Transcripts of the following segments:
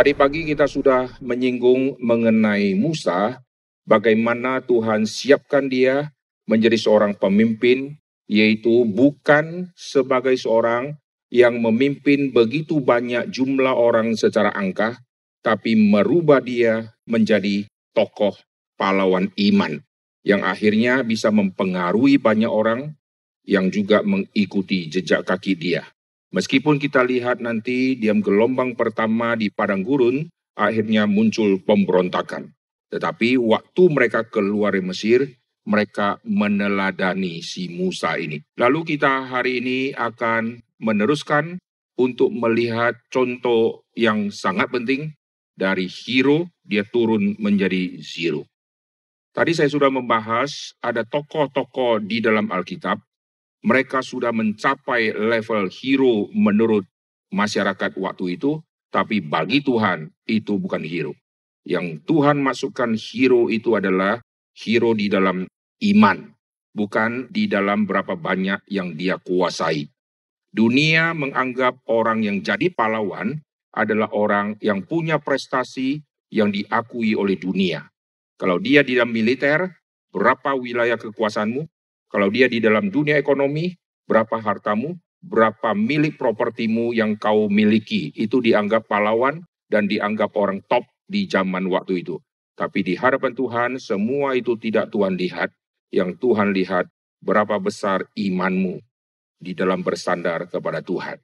Tadi pagi kita sudah menyinggung mengenai Musa, bagaimana Tuhan siapkan dia menjadi seorang pemimpin, yaitu bukan sebagai seorang yang memimpin begitu banyak jumlah orang secara angka, tapi merubah dia menjadi tokoh pahlawan iman yang akhirnya bisa mempengaruhi banyak orang yang juga mengikuti jejak kaki dia. Meskipun kita lihat nanti diam gelombang pertama di padang gurun, akhirnya muncul pemberontakan. Tetapi waktu mereka keluar dari Mesir, mereka meneladani si Musa ini. Lalu kita hari ini akan meneruskan untuk melihat contoh yang sangat penting dari hero, dia turun menjadi zero. Tadi saya sudah membahas ada tokoh-tokoh di dalam Alkitab mereka sudah mencapai level hero menurut masyarakat waktu itu, tapi bagi Tuhan itu bukan hero. Yang Tuhan masukkan hero itu adalah hero di dalam iman, bukan di dalam berapa banyak yang dia kuasai. Dunia menganggap orang yang jadi pahlawan adalah orang yang punya prestasi yang diakui oleh dunia. Kalau dia di dalam militer, berapa wilayah kekuasaanmu? Kalau dia di dalam dunia ekonomi, berapa hartamu, berapa milik propertimu yang kau miliki, itu dianggap pahlawan dan dianggap orang top di zaman waktu itu. Tapi di hadapan Tuhan, semua itu tidak Tuhan lihat. Yang Tuhan lihat, berapa besar imanmu di dalam bersandar kepada Tuhan.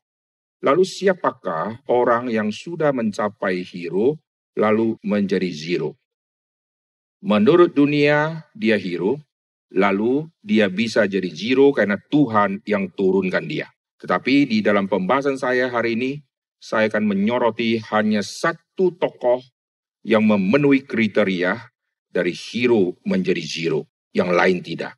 Lalu siapakah orang yang sudah mencapai hero lalu menjadi zero? Menurut dunia, dia hero lalu dia bisa jadi jiro karena Tuhan yang turunkan dia. Tetapi di dalam pembahasan saya hari ini, saya akan menyoroti hanya satu tokoh yang memenuhi kriteria dari hero menjadi jiro, yang lain tidak.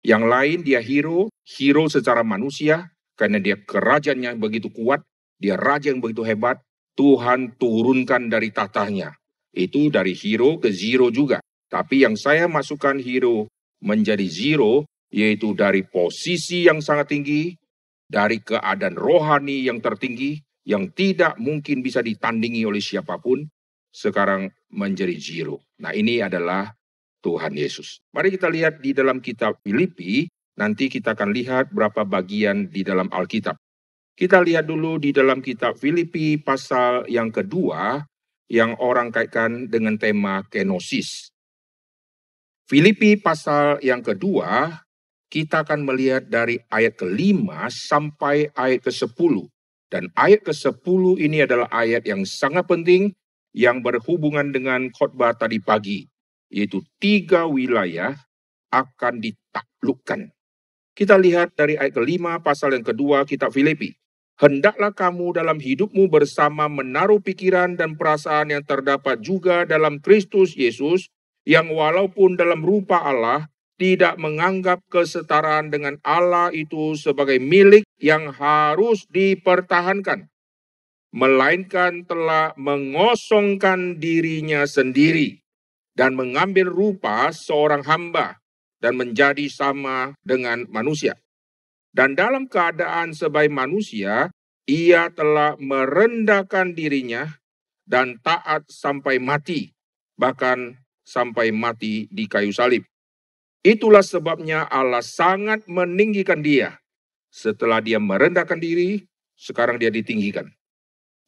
Yang lain dia hero, hero secara manusia, karena dia kerajaannya begitu kuat, dia raja yang begitu hebat, Tuhan turunkan dari tatahnya. Itu dari hero ke zero juga. Tapi yang saya masukkan hero menjadi zero, yaitu dari posisi yang sangat tinggi, dari keadaan rohani yang tertinggi, yang tidak mungkin bisa ditandingi oleh siapapun, sekarang menjadi zero. Nah ini adalah Tuhan Yesus. Mari kita lihat di dalam kitab Filipi, nanti kita akan lihat berapa bagian di dalam Alkitab. Kita lihat dulu di dalam kitab Filipi pasal yang kedua, yang orang kaitkan dengan tema kenosis. Filipi pasal yang kedua, kita akan melihat dari ayat kelima sampai ayat ke sepuluh. Dan ayat ke sepuluh ini adalah ayat yang sangat penting yang berhubungan dengan khotbah tadi pagi, yaitu tiga wilayah akan ditaklukkan. Kita lihat dari ayat kelima pasal yang kedua kitab Filipi. Hendaklah kamu dalam hidupmu bersama menaruh pikiran dan perasaan yang terdapat juga dalam Kristus Yesus yang walaupun dalam rupa Allah tidak menganggap kesetaraan dengan Allah itu sebagai milik yang harus dipertahankan, melainkan telah mengosongkan dirinya sendiri dan mengambil rupa seorang hamba dan menjadi sama dengan manusia. Dan dalam keadaan sebagai manusia, ia telah merendahkan dirinya dan taat sampai mati, bahkan sampai mati di kayu salib. Itulah sebabnya Allah sangat meninggikan dia. Setelah dia merendahkan diri, sekarang dia ditinggikan.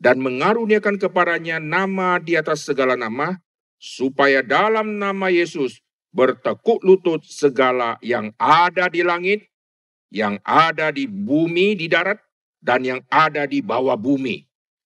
Dan mengaruniakan kepadanya nama di atas segala nama, supaya dalam nama Yesus bertekuk lutut segala yang ada di langit, yang ada di bumi, di darat, dan yang ada di bawah bumi.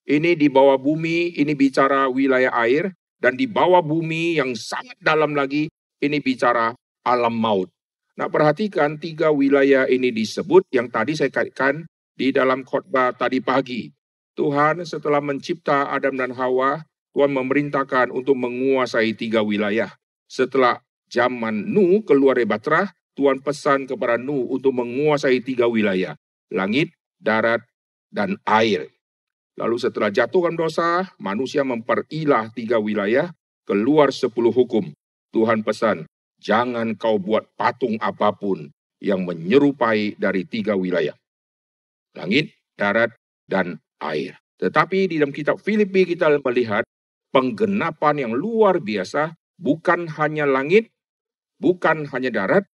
Ini di bawah bumi, ini bicara wilayah air, dan di bawah bumi yang sangat dalam lagi, ini bicara alam maut. Nah perhatikan tiga wilayah ini disebut yang tadi saya kaitkan di dalam khotbah tadi pagi. Tuhan setelah mencipta Adam dan Hawa, Tuhan memerintahkan untuk menguasai tiga wilayah. Setelah zaman Nuh keluar dari Batrah, Tuhan pesan kepada Nuh untuk menguasai tiga wilayah, langit, darat, dan air. Lalu setelah jatuhkan dosa, manusia memperilah tiga wilayah, keluar sepuluh hukum. Tuhan pesan, jangan kau buat patung apapun yang menyerupai dari tiga wilayah. Langit, darat, dan air. Tetapi di dalam kitab Filipi kita melihat penggenapan yang luar biasa bukan hanya langit, bukan hanya darat,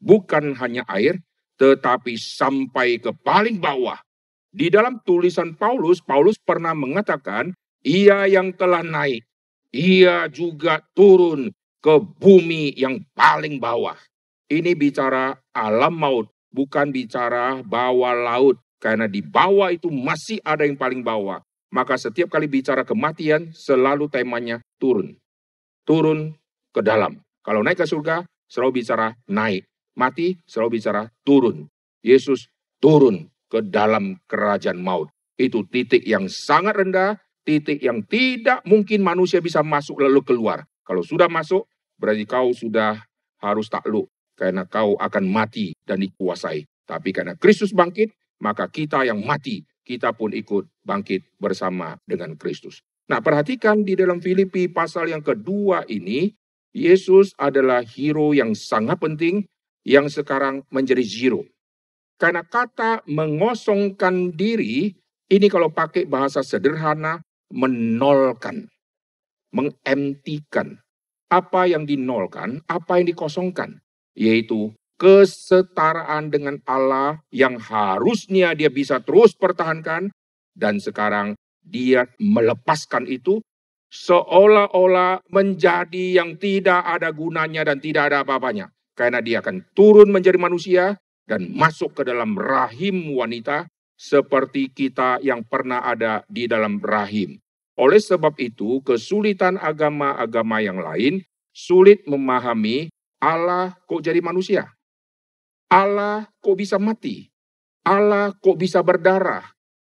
bukan hanya air, tetapi sampai ke paling bawah di dalam tulisan Paulus, Paulus pernah mengatakan, "Ia yang telah naik, ia juga turun ke bumi yang paling bawah." Ini bicara alam maut, bukan bicara bawah laut, karena di bawah itu masih ada yang paling bawah. Maka setiap kali bicara kematian, selalu temanya turun. Turun ke dalam. Kalau naik ke surga, selalu bicara naik. Mati, selalu bicara turun. Yesus turun ke dalam kerajaan maut. Itu titik yang sangat rendah, titik yang tidak mungkin manusia bisa masuk lalu keluar. Kalau sudah masuk, berarti kau sudah harus takluk karena kau akan mati dan dikuasai. Tapi karena Kristus bangkit, maka kita yang mati, kita pun ikut bangkit bersama dengan Kristus. Nah, perhatikan di dalam Filipi pasal yang kedua ini, Yesus adalah hero yang sangat penting yang sekarang menjadi zero. Karena kata mengosongkan diri ini kalau pakai bahasa sederhana menolkan, mengemptikan. Apa yang dinolkan, apa yang dikosongkan, yaitu kesetaraan dengan Allah yang harusnya dia bisa terus pertahankan dan sekarang dia melepaskan itu seolah-olah menjadi yang tidak ada gunanya dan tidak ada apa-apanya karena dia akan turun menjadi manusia dan masuk ke dalam rahim wanita seperti kita yang pernah ada di dalam rahim. Oleh sebab itu, kesulitan agama-agama yang lain sulit memahami Allah kok jadi manusia. Allah kok bisa mati. Allah kok bisa berdarah.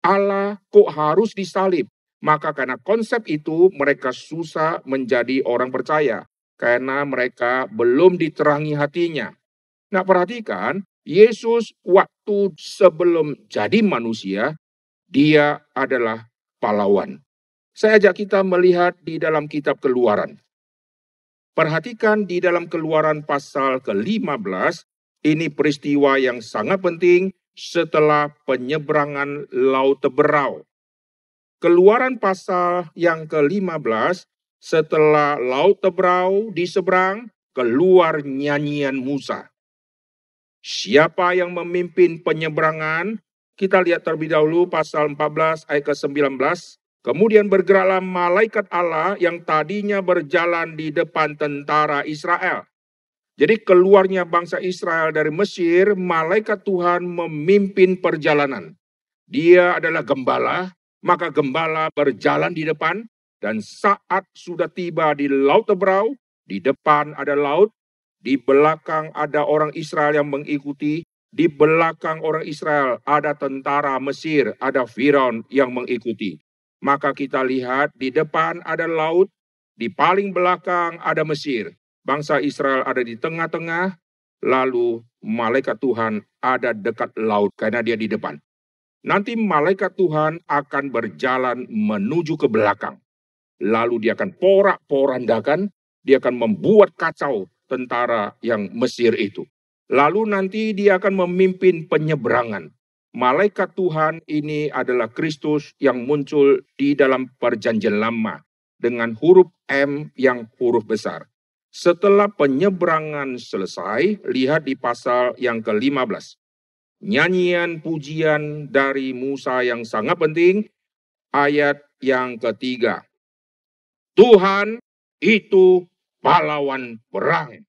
Allah kok harus disalib. Maka karena konsep itu mereka susah menjadi orang percaya. Karena mereka belum diterangi hatinya. Nah perhatikan, Yesus waktu sebelum jadi manusia, dia adalah pahlawan. Saya ajak kita melihat di dalam kitab keluaran. Perhatikan di dalam keluaran pasal ke-15, ini peristiwa yang sangat penting setelah penyeberangan Laut Teberau. Keluaran pasal yang ke-15 setelah Laut Teberau diseberang keluar nyanyian Musa. Siapa yang memimpin penyeberangan? Kita lihat terlebih dahulu pasal 14 ayat ke-19. Kemudian bergeraklah malaikat Allah yang tadinya berjalan di depan tentara Israel. Jadi keluarnya bangsa Israel dari Mesir, malaikat Tuhan memimpin perjalanan. Dia adalah gembala, maka gembala berjalan di depan dan saat sudah tiba di laut Tebrau, di depan ada laut, di belakang ada orang Israel yang mengikuti. Di belakang orang Israel ada tentara Mesir, ada Firaun yang mengikuti. Maka kita lihat di depan ada laut, di paling belakang ada Mesir. Bangsa Israel ada di tengah-tengah, lalu malaikat Tuhan ada dekat laut karena dia di depan. Nanti malaikat Tuhan akan berjalan menuju ke belakang. Lalu dia akan porak-porandakan, dia akan membuat kacau tentara yang Mesir itu. Lalu nanti dia akan memimpin penyeberangan. Malaikat Tuhan ini adalah Kristus yang muncul di dalam perjanjian lama dengan huruf M yang huruf besar. Setelah penyeberangan selesai, lihat di pasal yang ke-15. Nyanyian pujian dari Musa yang sangat penting, ayat yang ketiga. Tuhan itu pahlawan perang.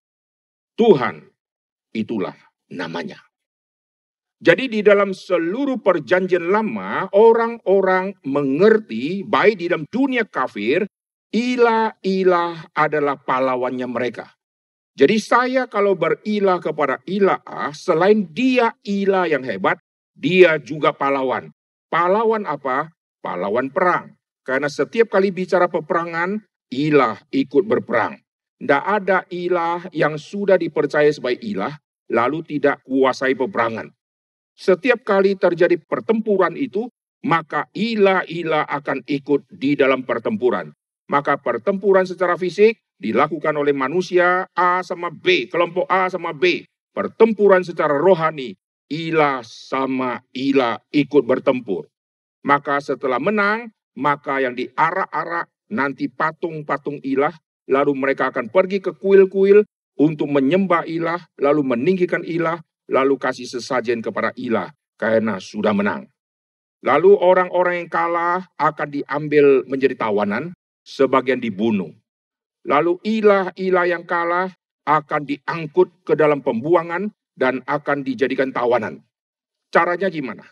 Tuhan itulah namanya. Jadi di dalam seluruh perjanjian lama, orang-orang mengerti baik di dalam dunia kafir, ilah-ilah adalah pahlawannya mereka. Jadi saya kalau berilah kepada ilah, selain dia ilah yang hebat, dia juga pahlawan. Pahlawan apa? Pahlawan perang. Karena setiap kali bicara peperangan, ilah ikut berperang. Tidak ada ilah yang sudah dipercaya sebagai ilah, lalu tidak kuasai peperangan. Setiap kali terjadi pertempuran itu, maka ilah-ilah akan ikut di dalam pertempuran. Maka pertempuran secara fisik dilakukan oleh manusia A sama B, kelompok A sama B. Pertempuran secara rohani, ilah sama ilah ikut bertempur. Maka setelah menang, maka yang diarak-arak nanti patung-patung ilah lalu mereka akan pergi ke kuil-kuil untuk menyembah ilah, lalu meninggikan ilah, lalu kasih sesajen kepada ilah, karena sudah menang. Lalu orang-orang yang kalah akan diambil menjadi tawanan, sebagian dibunuh. Lalu ilah-ilah yang kalah akan diangkut ke dalam pembuangan dan akan dijadikan tawanan. Caranya gimana?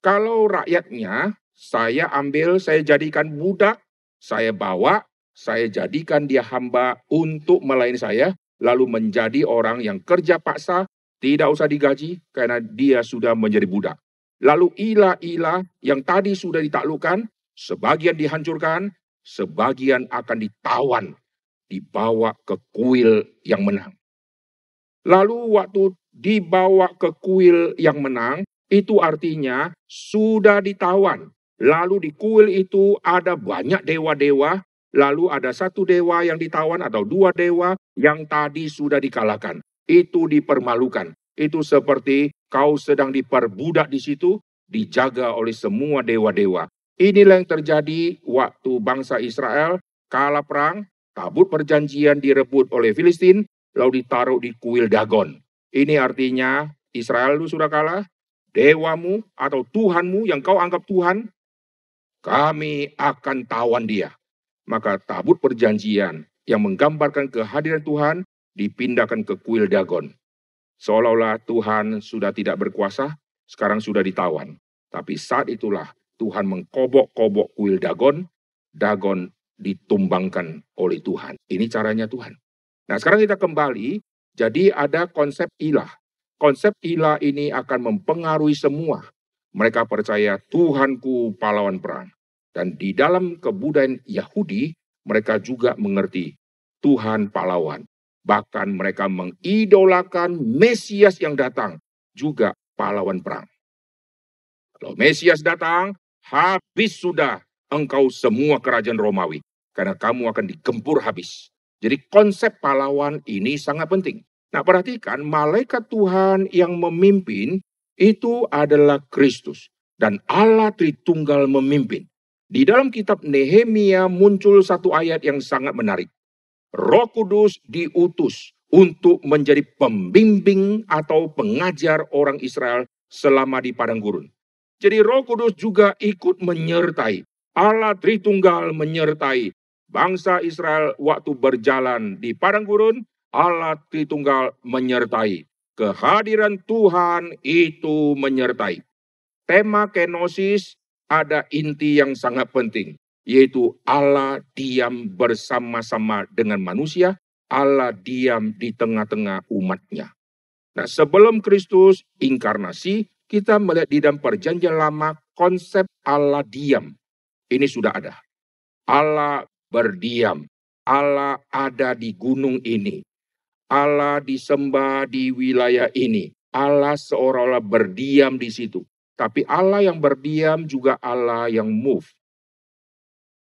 Kalau rakyatnya, saya ambil, saya jadikan budak, saya bawa, saya jadikan dia hamba untuk melayani saya, lalu menjadi orang yang kerja paksa, tidak usah digaji karena dia sudah menjadi budak. Lalu ilah-ilah yang tadi sudah ditaklukkan, sebagian dihancurkan, sebagian akan ditawan, dibawa ke kuil yang menang. Lalu waktu dibawa ke kuil yang menang, itu artinya sudah ditawan. Lalu di kuil itu ada banyak dewa-dewa lalu ada satu dewa yang ditawan atau dua dewa yang tadi sudah dikalahkan. Itu dipermalukan. Itu seperti kau sedang diperbudak di situ, dijaga oleh semua dewa-dewa. Inilah yang terjadi waktu bangsa Israel kalah perang, tabut perjanjian direbut oleh Filistin, lalu ditaruh di kuil Dagon. Ini artinya Israel lu sudah kalah, dewamu atau Tuhanmu yang kau anggap Tuhan, kami akan tawan dia maka tabut perjanjian yang menggambarkan kehadiran Tuhan dipindahkan ke kuil Dagon. Seolah-olah Tuhan sudah tidak berkuasa, sekarang sudah ditawan. Tapi saat itulah Tuhan mengkobok-kobok kuil Dagon, Dagon ditumbangkan oleh Tuhan. Ini caranya Tuhan. Nah sekarang kita kembali, jadi ada konsep ilah. Konsep ilah ini akan mempengaruhi semua. Mereka percaya Tuhanku pahlawan perang. Dan di dalam kebudayaan Yahudi, mereka juga mengerti Tuhan pahlawan. Bahkan mereka mengidolakan Mesias yang datang, juga pahlawan perang. Kalau Mesias datang, habis sudah engkau semua kerajaan Romawi. Karena kamu akan digempur habis. Jadi konsep pahlawan ini sangat penting. Nah perhatikan, malaikat Tuhan yang memimpin itu adalah Kristus. Dan Allah Tritunggal memimpin. Di dalam kitab Nehemia muncul satu ayat yang sangat menarik. Roh Kudus diutus untuk menjadi pembimbing atau pengajar orang Israel selama di padang gurun. Jadi Roh Kudus juga ikut menyertai. Allah Tritunggal menyertai bangsa Israel waktu berjalan di padang gurun, Allah Tritunggal menyertai. Kehadiran Tuhan itu menyertai. Tema kenosis ada inti yang sangat penting, yaitu Allah diam bersama-sama dengan manusia, Allah diam di tengah-tengah umatnya. Nah sebelum Kristus inkarnasi, kita melihat di dalam perjanjian lama konsep Allah diam. Ini sudah ada. Allah berdiam. Allah ada di gunung ini. Allah disembah di wilayah ini. Allah seolah-olah berdiam di situ. Tapi Allah yang berdiam juga Allah yang move.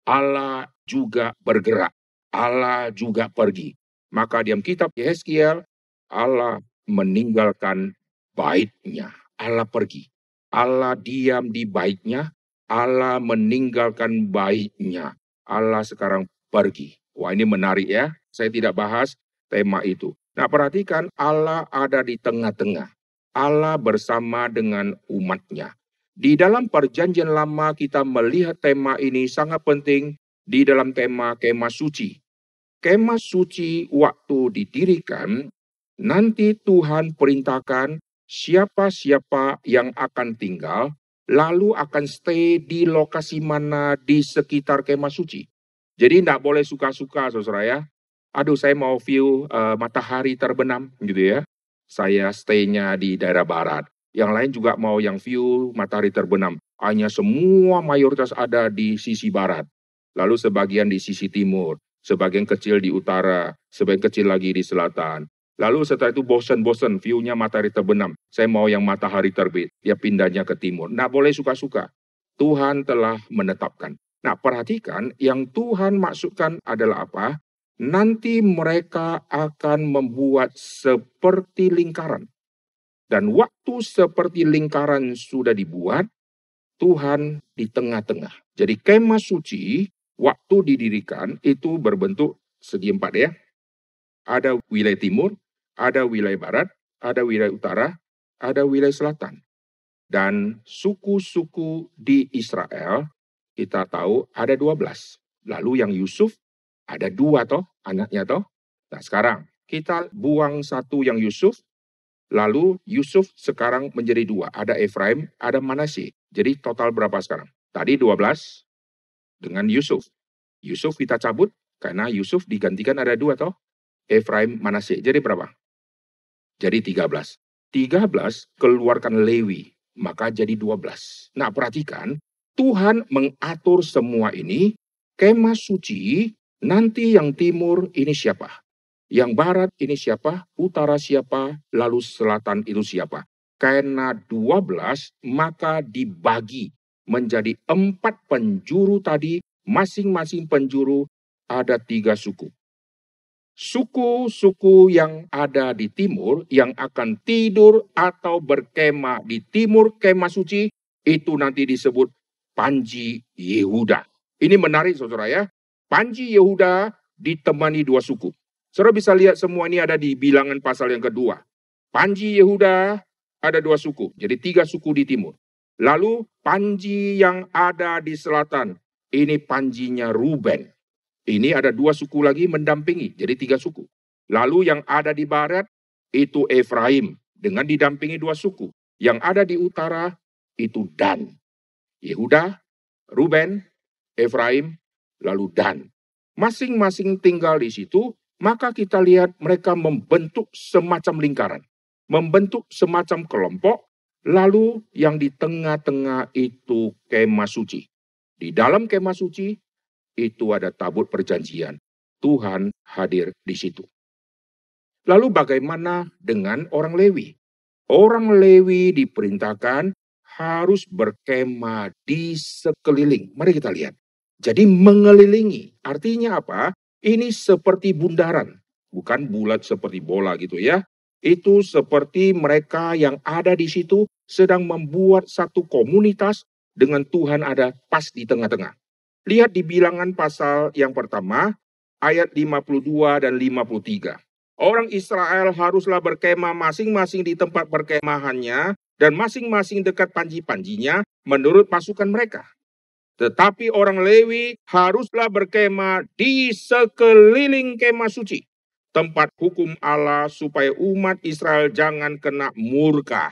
Allah juga bergerak. Allah juga pergi. Maka diam kitab Yeskiel, Allah meninggalkan Baiknya, Allah pergi. Allah diam di Baiknya, Allah meninggalkan Baiknya, Allah sekarang pergi. Wah ini menarik ya. Saya tidak bahas tema itu. Nah perhatikan Allah ada di tengah-tengah. Allah bersama dengan umatnya. Di dalam perjanjian lama kita melihat tema ini sangat penting di dalam tema kemah suci. Kemah suci waktu didirikan, nanti Tuhan perintahkan siapa-siapa yang akan tinggal, lalu akan stay di lokasi mana di sekitar kemah suci. Jadi tidak boleh suka-suka saudara ya. Aduh saya mau view uh, matahari terbenam gitu ya saya stay-nya di daerah barat. Yang lain juga mau yang view matahari terbenam. Hanya semua mayoritas ada di sisi barat. Lalu sebagian di sisi timur, sebagian kecil di utara, sebagian kecil lagi di selatan. Lalu setelah itu bosen-bosen, view-nya matahari terbenam. Saya mau yang matahari terbit. Dia pindahnya ke timur. Nah boleh suka-suka. Tuhan telah menetapkan. Nah, perhatikan yang Tuhan maksudkan adalah apa? nanti mereka akan membuat seperti lingkaran. Dan waktu seperti lingkaran sudah dibuat, Tuhan di tengah-tengah. Jadi kemah suci waktu didirikan itu berbentuk segi empat ya. Ada wilayah timur, ada wilayah barat, ada wilayah utara, ada wilayah selatan. Dan suku-suku di Israel kita tahu ada dua belas Lalu yang Yusuf ada dua toh anaknya toh. Nah sekarang kita buang satu yang Yusuf, lalu Yusuf sekarang menjadi dua. Ada Efraim, ada Manasih. Jadi total berapa sekarang? Tadi 12 dengan Yusuf. Yusuf kita cabut karena Yusuf digantikan ada dua toh. Efraim, Manasih. Jadi berapa? Jadi 13. 13 keluarkan Lewi, maka jadi 12. Nah perhatikan, Tuhan mengatur semua ini, kemah suci Nanti yang timur ini siapa? Yang barat ini siapa? Utara siapa? Lalu selatan itu siapa? Karena 12 maka dibagi menjadi empat penjuru tadi, masing-masing penjuru ada tiga suku. Suku-suku yang ada di timur yang akan tidur atau berkemah di timur kemah suci itu nanti disebut Panji Yehuda. Ini menarik saudara ya. Panji Yehuda ditemani dua suku. Saudara bisa lihat semua ini ada di bilangan pasal yang kedua. Panji Yehuda ada dua suku, jadi tiga suku di timur. Lalu Panji yang ada di selatan, ini Panjinya Ruben. Ini ada dua suku lagi mendampingi, jadi tiga suku. Lalu yang ada di barat, itu Efraim dengan didampingi dua suku. Yang ada di utara, itu Dan. Yehuda, Ruben, Efraim, lalu Dan. Masing-masing tinggal di situ, maka kita lihat mereka membentuk semacam lingkaran, membentuk semacam kelompok, lalu yang di tengah-tengah itu kema suci. Di dalam kema suci itu ada tabut perjanjian. Tuhan hadir di situ. Lalu bagaimana dengan orang Lewi? Orang Lewi diperintahkan harus berkema di sekeliling. Mari kita lihat. Jadi mengelilingi. Artinya apa? Ini seperti bundaran, bukan bulat seperti bola gitu ya. Itu seperti mereka yang ada di situ sedang membuat satu komunitas dengan Tuhan ada pas di tengah-tengah. Lihat di bilangan pasal yang pertama, ayat 52 dan 53. Orang Israel haruslah berkemah masing-masing di tempat perkemahannya dan masing-masing dekat panji-panjinya menurut pasukan mereka. Tetapi orang Lewi haruslah berkemah di sekeliling kemah suci, tempat hukum Allah supaya umat Israel jangan kena murka.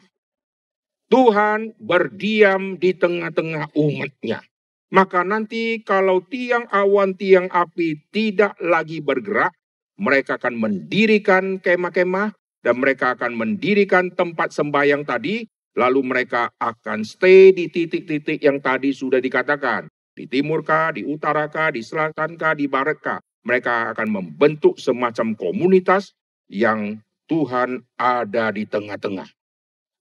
Tuhan berdiam di tengah-tengah umatnya. Maka nanti kalau tiang awan, tiang api tidak lagi bergerak, mereka akan mendirikan kemah-kemah dan mereka akan mendirikan tempat sembahyang tadi Lalu mereka akan stay di titik-titik yang tadi sudah dikatakan. Di timur di utara di selatan di barat Mereka akan membentuk semacam komunitas yang Tuhan ada di tengah-tengah.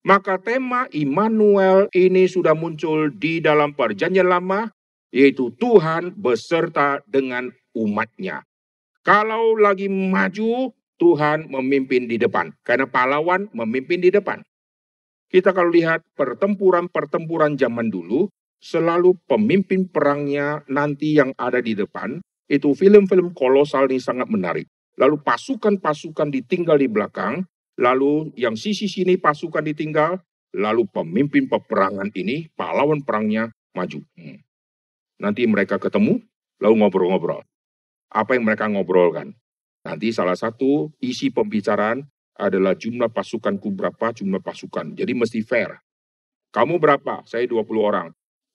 Maka tema Immanuel ini sudah muncul di dalam perjanjian lama, yaitu Tuhan beserta dengan umatnya. Kalau lagi maju, Tuhan memimpin di depan. Karena pahlawan memimpin di depan. Kita kalau lihat pertempuran-pertempuran zaman dulu, selalu pemimpin perangnya nanti yang ada di depan, itu film-film kolosal ini sangat menarik. Lalu pasukan-pasukan ditinggal di belakang, lalu yang sisi sini pasukan ditinggal, lalu pemimpin peperangan ini, pahlawan perangnya maju. Hmm. Nanti mereka ketemu, lalu ngobrol-ngobrol. Apa yang mereka ngobrolkan? Nanti salah satu isi pembicaraan adalah jumlah pasukanku berapa, jumlah pasukan. Jadi mesti fair. Kamu berapa? Saya 20 orang.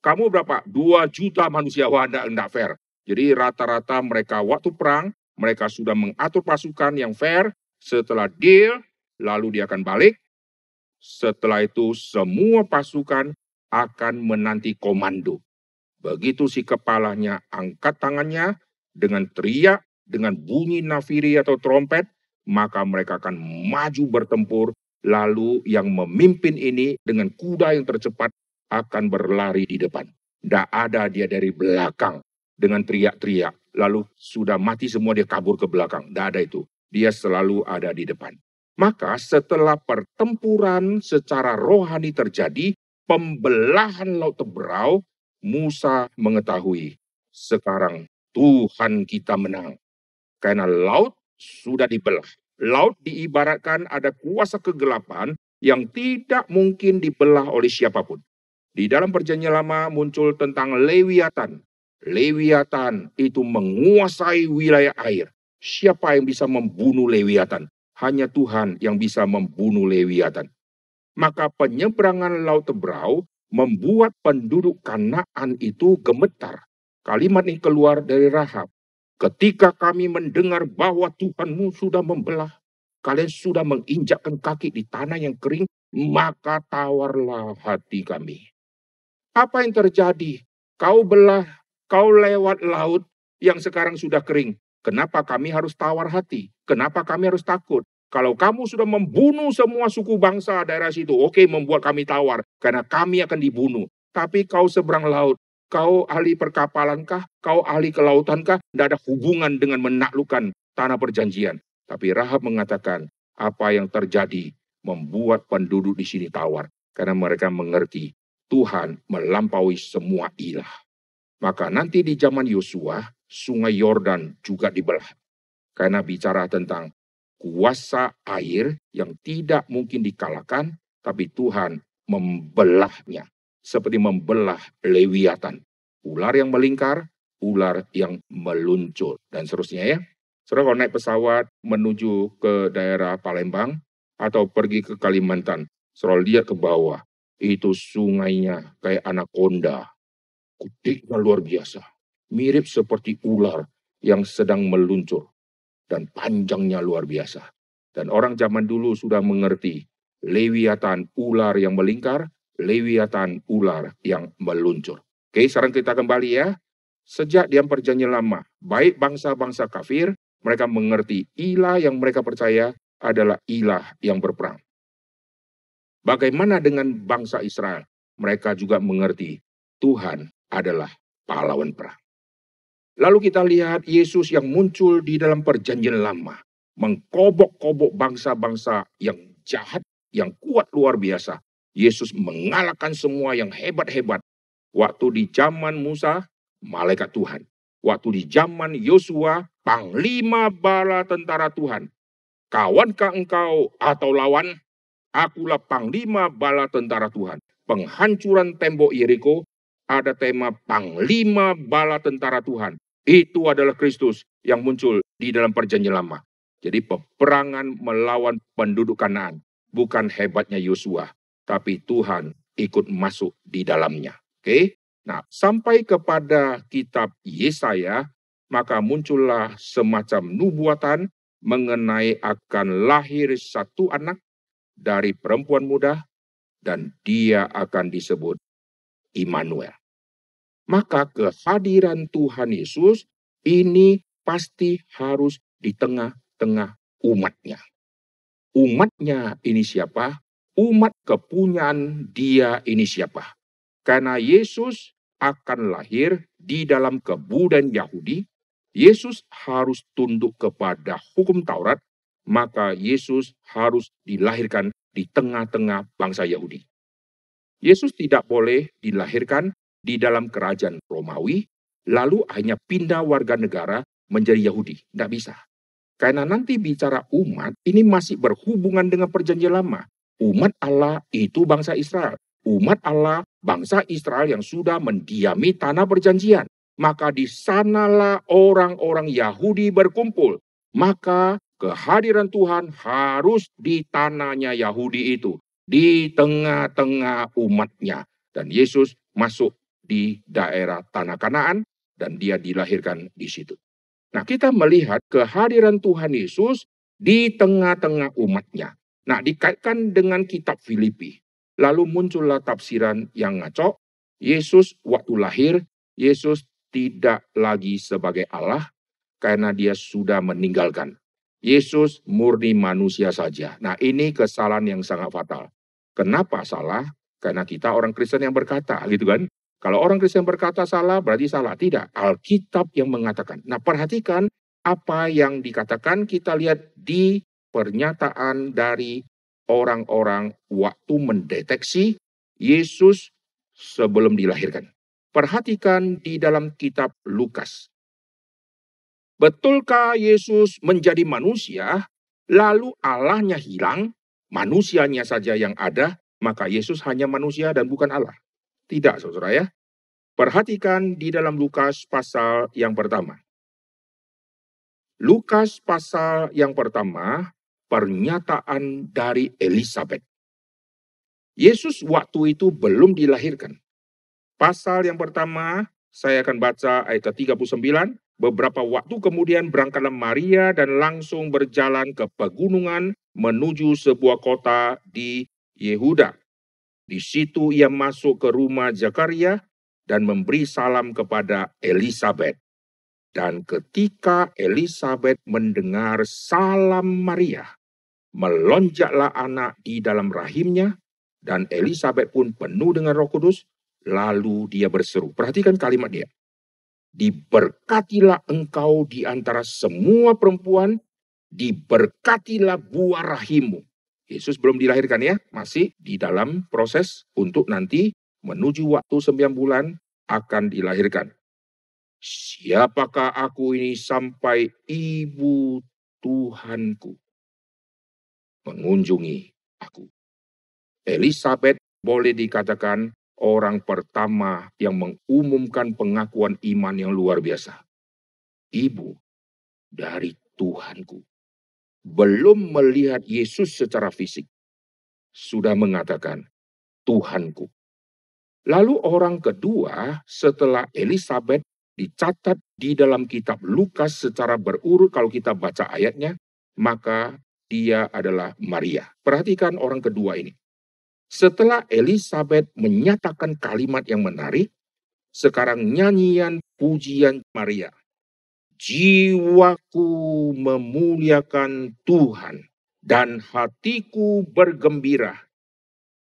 Kamu berapa? 2 juta manusia. Wah, enggak, enggak fair. Jadi rata-rata mereka waktu perang, mereka sudah mengatur pasukan yang fair. Setelah deal, lalu dia akan balik. Setelah itu semua pasukan akan menanti komando. Begitu si kepalanya angkat tangannya dengan teriak, dengan bunyi nafiri atau trompet, maka mereka akan maju bertempur. Lalu yang memimpin ini dengan kuda yang tercepat akan berlari di depan. Tidak ada dia dari belakang dengan teriak-teriak. Lalu sudah mati semua dia kabur ke belakang. Tidak ada itu. Dia selalu ada di depan. Maka setelah pertempuran secara rohani terjadi, pembelahan laut teberau, Musa mengetahui sekarang Tuhan kita menang. Karena laut sudah dibelah. Laut diibaratkan ada kuasa kegelapan yang tidak mungkin dibelah oleh siapapun. Di dalam perjanjian lama muncul tentang Lewiatan. Lewiatan itu menguasai wilayah air. Siapa yang bisa membunuh Lewiatan? Hanya Tuhan yang bisa membunuh Lewiatan. Maka penyeberangan Laut Tebrau membuat penduduk Kanaan itu gemetar. Kalimat ini keluar dari Rahab. Ketika kami mendengar bahwa Tuhanmu sudah membelah, kalian sudah menginjakkan kaki di tanah yang kering, maka tawarlah hati kami. Apa yang terjadi? Kau belah, kau lewat laut yang sekarang sudah kering. Kenapa kami harus tawar hati? Kenapa kami harus takut? Kalau kamu sudah membunuh semua suku bangsa daerah situ, oke okay, membuat kami tawar karena kami akan dibunuh. Tapi kau seberang laut, Kau ahli perkapalankah? Kau ahli kelautankah? Tidak ada hubungan dengan menaklukkan tanah perjanjian. Tapi Rahab mengatakan, apa yang terjadi membuat penduduk di sini tawar. Karena mereka mengerti Tuhan melampaui semua ilah. Maka nanti di zaman Yosua, sungai Yordan juga dibelah. Karena bicara tentang kuasa air yang tidak mungkin dikalahkan, tapi Tuhan membelahnya seperti membelah lewiatan. Ular yang melingkar, ular yang meluncur, dan seterusnya ya. Setelah kalau naik pesawat menuju ke daerah Palembang atau pergi ke Kalimantan, setelah lihat ke bawah, itu sungainya kayak anaconda. Kutiknya luar biasa. Mirip seperti ular yang sedang meluncur. Dan panjangnya luar biasa. Dan orang zaman dulu sudah mengerti, lewiatan ular yang melingkar Lewiatan ular yang meluncur. Oke, sekarang kita kembali ya. Sejak diam perjanjian lama, baik bangsa-bangsa kafir, mereka mengerti ilah yang mereka percaya adalah ilah yang berperang. Bagaimana dengan bangsa Israel? Mereka juga mengerti Tuhan adalah pahlawan perang. Lalu kita lihat Yesus yang muncul di dalam perjanjian lama, mengkobok-kobok bangsa-bangsa yang jahat, yang kuat luar biasa, Yesus mengalahkan semua yang hebat-hebat. Waktu di zaman Musa, malaikat Tuhan. Waktu di zaman Yosua, panglima bala tentara Tuhan. Kawankah engkau atau lawan? Akulah panglima bala tentara Tuhan. Penghancuran tembok Yeriko ada tema panglima bala tentara Tuhan. Itu adalah Kristus yang muncul di dalam perjanjian lama. Jadi peperangan melawan penduduk Kanaan bukan hebatnya Yosua, tapi Tuhan ikut masuk di dalamnya. Oke. Nah, sampai kepada kitab Yesaya, maka muncullah semacam nubuatan mengenai akan lahir satu anak dari perempuan muda dan dia akan disebut Immanuel. Maka kehadiran Tuhan Yesus ini pasti harus di tengah-tengah umatnya. Umatnya ini siapa? umat kepunyaan dia ini siapa. Karena Yesus akan lahir di dalam kebudayaan Yahudi, Yesus harus tunduk kepada hukum Taurat, maka Yesus harus dilahirkan di tengah-tengah bangsa Yahudi. Yesus tidak boleh dilahirkan di dalam kerajaan Romawi, lalu hanya pindah warga negara menjadi Yahudi. Tidak bisa. Karena nanti bicara umat, ini masih berhubungan dengan perjanjian lama. Umat Allah itu bangsa Israel. Umat Allah, bangsa Israel yang sudah mendiami tanah perjanjian. Maka di sanalah orang-orang Yahudi berkumpul. Maka kehadiran Tuhan harus di tanahnya Yahudi itu. Di tengah-tengah umatnya. Dan Yesus masuk di daerah tanah kanaan dan dia dilahirkan di situ. Nah kita melihat kehadiran Tuhan Yesus di tengah-tengah umatnya. Nah, dikaitkan dengan kitab Filipi. Lalu muncullah tafsiran yang ngaco, Yesus waktu lahir, Yesus tidak lagi sebagai Allah karena dia sudah meninggalkan. Yesus murni manusia saja. Nah, ini kesalahan yang sangat fatal. Kenapa salah? Karena kita orang Kristen yang berkata, gitu kan? Kalau orang Kristen berkata salah, berarti salah. Tidak, Alkitab yang mengatakan. Nah, perhatikan apa yang dikatakan kita lihat di pernyataan dari orang-orang waktu mendeteksi Yesus sebelum dilahirkan. Perhatikan di dalam kitab Lukas. Betulkah Yesus menjadi manusia, lalu Allahnya hilang, manusianya saja yang ada, maka Yesus hanya manusia dan bukan Allah? Tidak, saudara ya. Perhatikan di dalam Lukas pasal yang pertama. Lukas pasal yang pertama pernyataan dari Elizabeth. Yesus waktu itu belum dilahirkan. Pasal yang pertama, saya akan baca ayat 39. Beberapa waktu kemudian berangkatlah Maria dan langsung berjalan ke pegunungan menuju sebuah kota di Yehuda. Di situ ia masuk ke rumah Zakaria dan memberi salam kepada Elizabeth. Dan ketika Elizabeth mendengar salam Maria, melonjaklah anak di dalam rahimnya, dan Elizabeth pun penuh dengan roh kudus, lalu dia berseru. Perhatikan kalimat dia. Diberkatilah engkau di antara semua perempuan, diberkatilah buah rahimmu. Yesus belum dilahirkan ya, masih di dalam proses untuk nanti menuju waktu sembilan bulan akan dilahirkan. Siapakah aku ini sampai ibu Tuhanku mengunjungi aku? Elisabeth boleh dikatakan orang pertama yang mengumumkan pengakuan iman yang luar biasa. Ibu dari Tuhanku belum melihat Yesus secara fisik, sudah mengatakan, "Tuhanku." Lalu orang kedua setelah Elisabeth dicatat di dalam kitab Lukas secara berurut kalau kita baca ayatnya, maka dia adalah Maria. Perhatikan orang kedua ini. Setelah Elizabeth menyatakan kalimat yang menarik, sekarang nyanyian pujian Maria. Jiwaku memuliakan Tuhan dan hatiku bergembira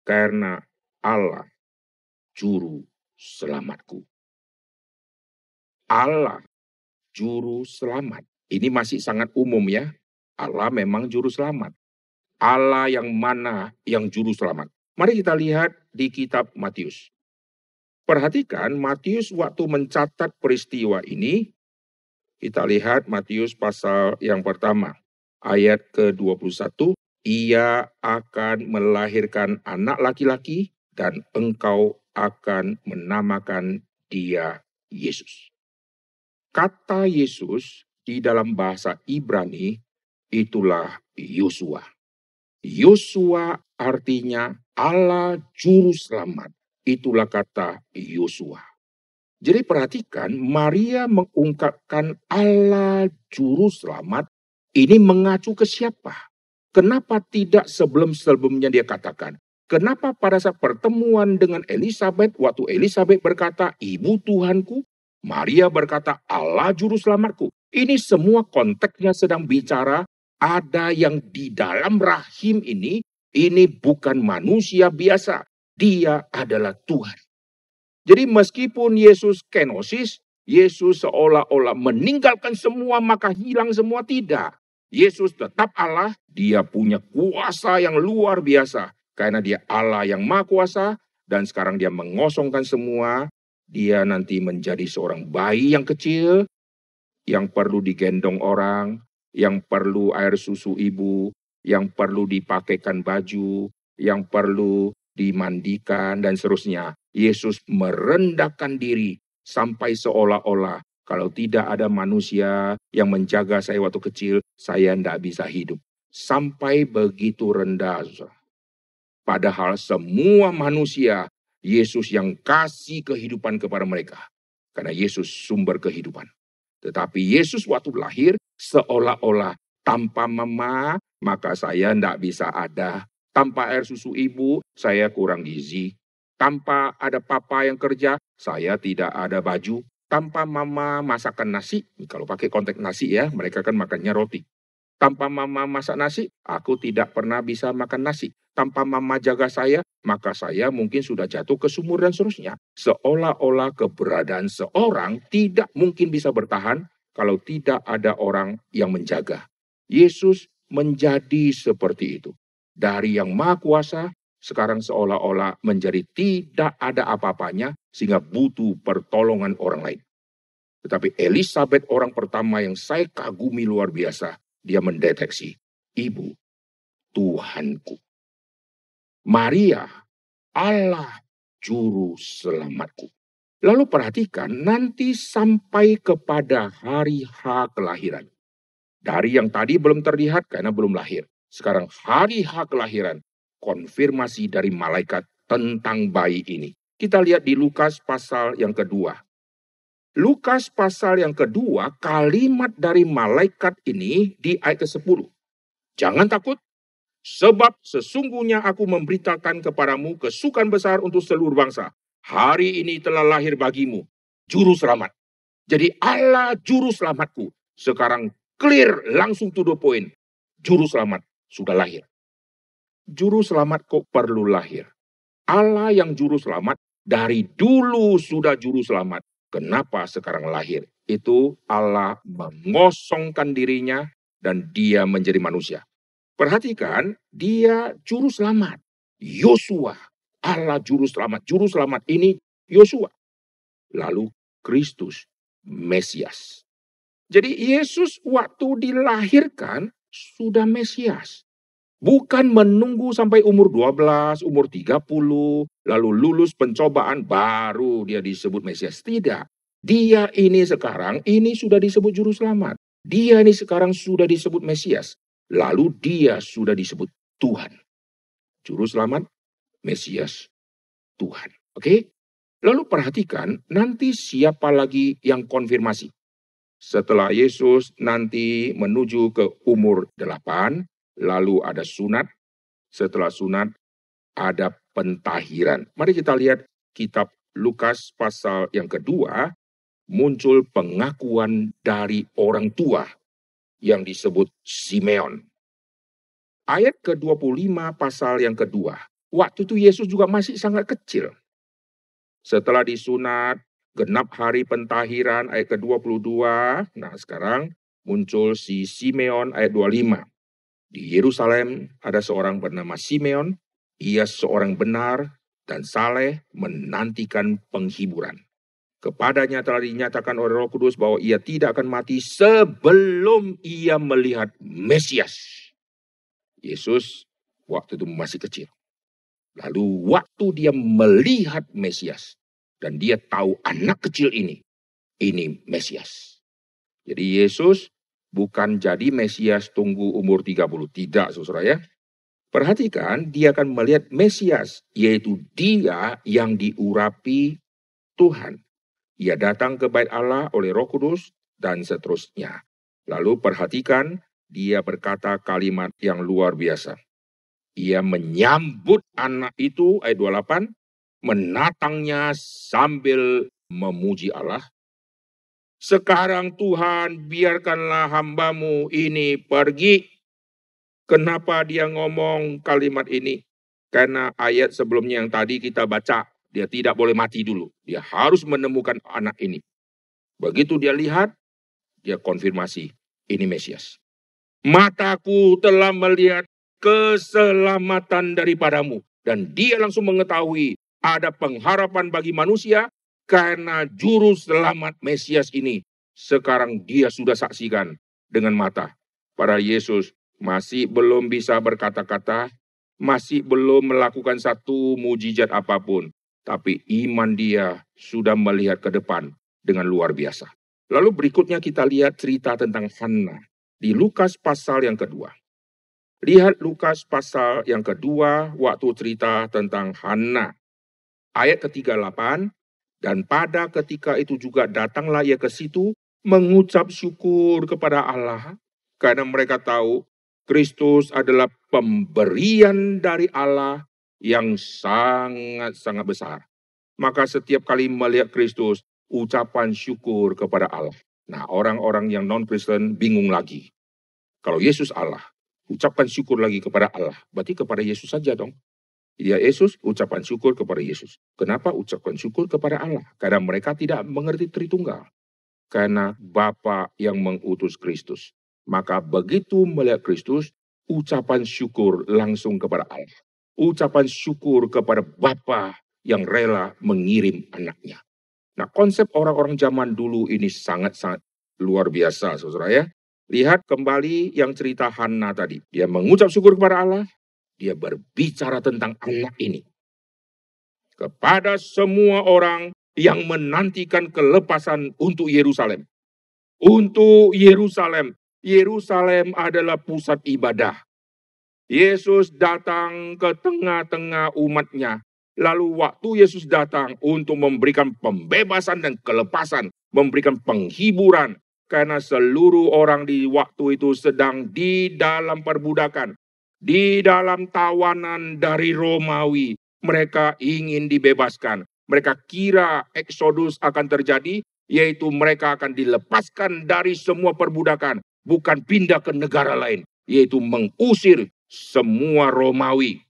karena Allah juru selamatku. Allah juru selamat. Ini masih sangat umum ya. Allah memang juru selamat. Allah yang mana yang juru selamat? Mari kita lihat di kitab Matius. Perhatikan Matius waktu mencatat peristiwa ini. Kita lihat Matius pasal yang pertama, ayat ke-21. Ia akan melahirkan anak laki-laki dan engkau akan menamakan dia Yesus. Kata Yesus di dalam bahasa Ibrani itulah Yosua. Yosua artinya Allah Juru Selamat. Itulah kata Yosua. Jadi perhatikan Maria mengungkapkan Allah Juru Selamat ini mengacu ke siapa? Kenapa tidak sebelum-sebelumnya dia katakan? Kenapa pada saat pertemuan dengan Elizabeth, waktu Elizabeth berkata, Ibu Tuhanku, Maria berkata, Allah juru selamatku. Ini semua konteksnya sedang bicara ada yang di dalam rahim ini, ini bukan manusia biasa. Dia adalah Tuhan. Jadi meskipun Yesus kenosis, Yesus seolah-olah meninggalkan semua maka hilang semua tidak. Yesus tetap Allah, dia punya kuasa yang luar biasa. Karena dia Allah yang maha kuasa dan sekarang dia mengosongkan semua dia nanti menjadi seorang bayi yang kecil, yang perlu digendong orang, yang perlu air susu ibu, yang perlu dipakaikan baju, yang perlu dimandikan, dan seterusnya. Yesus merendahkan diri sampai seolah-olah kalau tidak ada manusia yang menjaga saya waktu kecil, saya tidak bisa hidup. Sampai begitu rendah. Padahal semua manusia Yesus yang kasih kehidupan kepada mereka. Karena Yesus sumber kehidupan. Tetapi Yesus waktu lahir seolah-olah tanpa mama maka saya tidak bisa ada. Tanpa air susu ibu saya kurang gizi. Tanpa ada papa yang kerja saya tidak ada baju. Tanpa mama masakan nasi, kalau pakai konteks nasi ya, mereka kan makannya roti. Tanpa mama masak nasi, aku tidak pernah bisa makan nasi. Tanpa mama jaga saya, maka saya mungkin sudah jatuh ke sumur dan seterusnya. Seolah-olah keberadaan seorang tidak mungkin bisa bertahan kalau tidak ada orang yang menjaga. Yesus menjadi seperti itu. Dari yang maha kuasa, sekarang seolah-olah menjadi tidak ada apa-apanya sehingga butuh pertolongan orang lain. Tetapi Elizabeth orang pertama yang saya kagumi luar biasa, dia mendeteksi, Ibu, Tuhanku. Maria, Allah juru selamatku. Lalu perhatikan nanti sampai kepada hari H kelahiran. Dari yang tadi belum terlihat karena belum lahir. Sekarang hari H kelahiran, konfirmasi dari malaikat tentang bayi ini. Kita lihat di Lukas pasal yang kedua. Lukas pasal yang kedua, kalimat dari malaikat ini di ayat ke-10. Jangan takut, Sebab sesungguhnya aku memberitakan kepadamu kesukaan besar untuk seluruh bangsa. Hari ini telah lahir bagimu, juru selamat. Jadi Allah juru selamatku. Sekarang clear langsung to the point. Juru selamat sudah lahir. Juru selamat kok perlu lahir. Allah yang juru selamat dari dulu sudah juru selamat. Kenapa sekarang lahir? Itu Allah mengosongkan dirinya dan dia menjadi manusia. Perhatikan, dia juru selamat. Yosua, Allah juru selamat. Juru selamat ini Yosua. Lalu Kristus, Mesias. Jadi Yesus waktu dilahirkan sudah Mesias. Bukan menunggu sampai umur 12, umur 30, lalu lulus pencobaan baru dia disebut Mesias. Tidak. Dia ini sekarang, ini sudah disebut juru selamat. Dia ini sekarang sudah disebut Mesias. Lalu dia sudah disebut Tuhan. Juru selamat, Mesias, Tuhan. Oke? Lalu perhatikan nanti siapa lagi yang konfirmasi. Setelah Yesus nanti menuju ke umur delapan, lalu ada sunat. Setelah sunat ada pentahiran. Mari kita lihat kitab Lukas pasal yang kedua muncul pengakuan dari orang tua yang disebut Simeon. Ayat ke-25 pasal yang kedua. Waktu itu Yesus juga masih sangat kecil. Setelah disunat, genap hari pentahiran ayat ke-22. Nah sekarang muncul si Simeon ayat 25. Di Yerusalem ada seorang bernama Simeon. Ia seorang benar dan saleh menantikan penghiburan. Kepadanya telah dinyatakan oleh Roh Kudus bahwa ia tidak akan mati sebelum ia melihat Mesias. Yesus waktu itu masih kecil. Lalu waktu dia melihat Mesias dan dia tahu anak kecil ini, ini Mesias. Jadi Yesus bukan jadi Mesias tunggu umur 30, tidak Saudara ya. Perhatikan dia akan melihat Mesias yaitu dia yang diurapi Tuhan ia datang ke bait Allah oleh Roh Kudus dan seterusnya. Lalu perhatikan, dia berkata kalimat yang luar biasa. Ia menyambut anak itu, ayat 28, menatangnya sambil memuji Allah. Sekarang Tuhan biarkanlah hambamu ini pergi. Kenapa dia ngomong kalimat ini? Karena ayat sebelumnya yang tadi kita baca, dia tidak boleh mati dulu. Dia harus menemukan anak ini. Begitu dia lihat, dia konfirmasi ini Mesias. Mataku telah melihat keselamatan daripadamu. Dan dia langsung mengetahui ada pengharapan bagi manusia karena juru selamat Mesias ini. Sekarang dia sudah saksikan dengan mata. Para Yesus masih belum bisa berkata-kata, masih belum melakukan satu mujizat apapun tapi iman dia sudah melihat ke depan dengan luar biasa. Lalu berikutnya kita lihat cerita tentang Hanna di Lukas pasal yang kedua. Lihat Lukas pasal yang kedua waktu cerita tentang Hanna Ayat ke-38, dan pada ketika itu juga datanglah ia ke situ mengucap syukur kepada Allah karena mereka tahu Kristus adalah pemberian dari Allah yang sangat-sangat besar. Maka setiap kali melihat Kristus, ucapan syukur kepada Allah. Nah, orang-orang yang non-Kristen bingung lagi. Kalau Yesus Allah, ucapkan syukur lagi kepada Allah. Berarti kepada Yesus saja dong. Ya Yesus, ucapan syukur kepada Yesus. Kenapa ucapan syukur kepada Allah? Karena mereka tidak mengerti Tritunggal. Karena Bapa yang mengutus Kristus. Maka begitu melihat Kristus, ucapan syukur langsung kepada Allah ucapan syukur kepada Bapa yang rela mengirim anaknya. Nah konsep orang-orang zaman dulu ini sangat-sangat luar biasa saudara ya. Lihat kembali yang cerita Hana tadi. Dia mengucap syukur kepada Allah. Dia berbicara tentang anak ini. Kepada semua orang yang menantikan kelepasan untuk Yerusalem. Untuk Yerusalem. Yerusalem adalah pusat ibadah. Yesus datang ke tengah-tengah umatnya. Lalu waktu Yesus datang untuk memberikan pembebasan dan kelepasan, memberikan penghiburan karena seluruh orang di waktu itu sedang di dalam perbudakan, di dalam tawanan dari Romawi. Mereka ingin dibebaskan. Mereka kira eksodus akan terjadi, yaitu mereka akan dilepaskan dari semua perbudakan, bukan pindah ke negara lain, yaitu mengusir semua Romawi.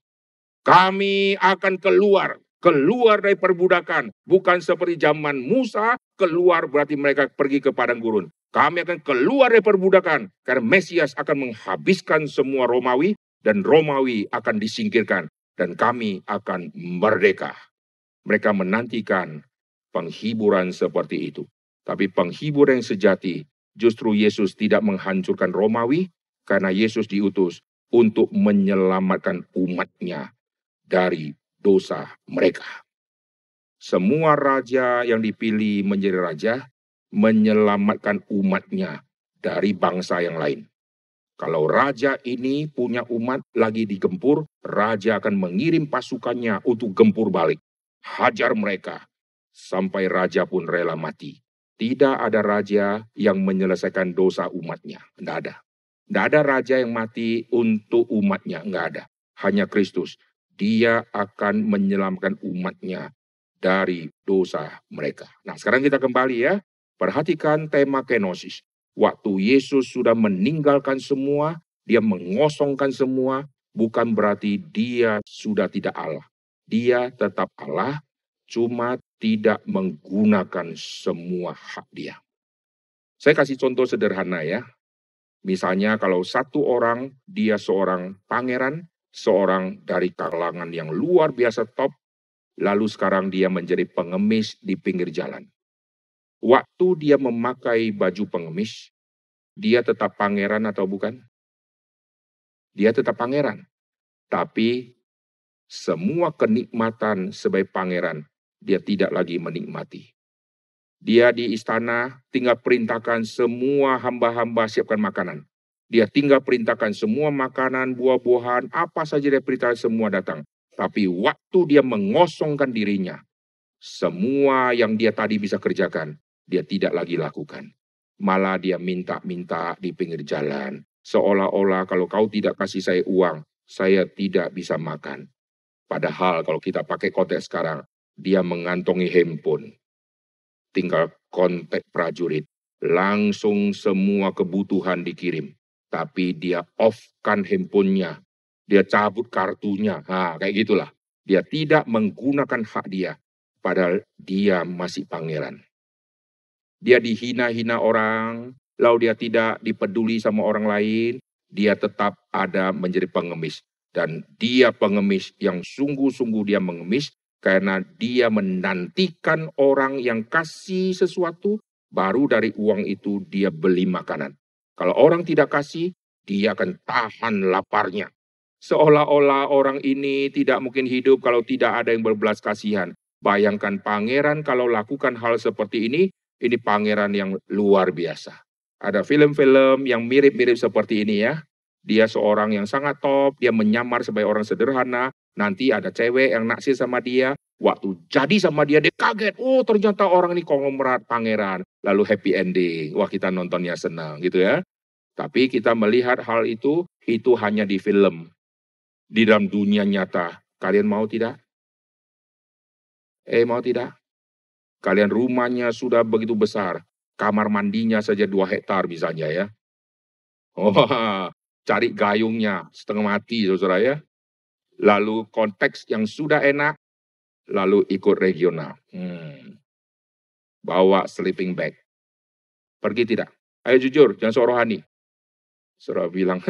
Kami akan keluar, keluar dari perbudakan. Bukan seperti zaman Musa, keluar berarti mereka pergi ke padang gurun. Kami akan keluar dari perbudakan. Karena Mesias akan menghabiskan semua Romawi dan Romawi akan disingkirkan. Dan kami akan merdeka. Mereka menantikan penghiburan seperti itu. Tapi penghibur yang sejati justru Yesus tidak menghancurkan Romawi karena Yesus diutus untuk menyelamatkan umatnya dari dosa mereka. Semua raja yang dipilih menjadi raja menyelamatkan umatnya dari bangsa yang lain. Kalau raja ini punya umat lagi digempur, raja akan mengirim pasukannya untuk gempur balik. Hajar mereka sampai raja pun rela mati. Tidak ada raja yang menyelesaikan dosa umatnya. Tidak ada. Tidak ada raja yang mati untuk umatnya, nggak ada. Hanya Kristus. Dia akan menyelamatkan umatnya dari dosa mereka. Nah sekarang kita kembali ya. Perhatikan tema kenosis. Waktu Yesus sudah meninggalkan semua, dia mengosongkan semua, bukan berarti dia sudah tidak Allah. Dia tetap Allah, cuma tidak menggunakan semua hak dia. Saya kasih contoh sederhana ya. Misalnya kalau satu orang dia seorang pangeran, seorang dari kalangan yang luar biasa top, lalu sekarang dia menjadi pengemis di pinggir jalan. Waktu dia memakai baju pengemis, dia tetap pangeran atau bukan? Dia tetap pangeran. Tapi semua kenikmatan sebagai pangeran dia tidak lagi menikmati. Dia di istana tinggal perintahkan semua hamba-hamba siapkan makanan. Dia tinggal perintahkan semua makanan, buah-buahan, apa saja dia perintahkan semua datang. Tapi waktu dia mengosongkan dirinya, semua yang dia tadi bisa kerjakan, dia tidak lagi lakukan. Malah dia minta-minta di pinggir jalan. Seolah-olah kalau kau tidak kasih saya uang, saya tidak bisa makan. Padahal kalau kita pakai konteks sekarang, dia mengantongi handphone. Tinggal kontak prajurit. Langsung semua kebutuhan dikirim. Tapi dia off-kan handphonenya. Dia cabut kartunya. Ha, kayak gitulah. Dia tidak menggunakan hak dia. Padahal dia masih pangeran. Dia dihina-hina orang, lalu dia tidak dipeduli sama orang lain, dia tetap ada menjadi pengemis. Dan dia pengemis yang sungguh-sungguh dia mengemis karena dia menantikan orang yang kasih sesuatu, baru dari uang itu dia beli makanan. Kalau orang tidak kasih, dia akan tahan laparnya. Seolah-olah orang ini tidak mungkin hidup kalau tidak ada yang berbelas kasihan. Bayangkan pangeran kalau lakukan hal seperti ini, ini pangeran yang luar biasa. Ada film-film yang mirip-mirip seperti ini ya dia seorang yang sangat top, dia menyamar sebagai orang sederhana, nanti ada cewek yang naksir sama dia, waktu jadi sama dia dia kaget, oh ternyata orang ini konglomerat pangeran, lalu happy ending, wah kita nontonnya senang gitu ya. Tapi kita melihat hal itu, itu hanya di film, di dalam dunia nyata. Kalian mau tidak? Eh mau tidak? Kalian rumahnya sudah begitu besar, kamar mandinya saja dua hektar misalnya ya. Oh, cari gayungnya setengah mati saudara ya. Lalu konteks yang sudah enak, lalu ikut regional. Hmm. Bawa sleeping bag. Pergi tidak? Ayo jujur, jangan suara rohani. Saudara bilang,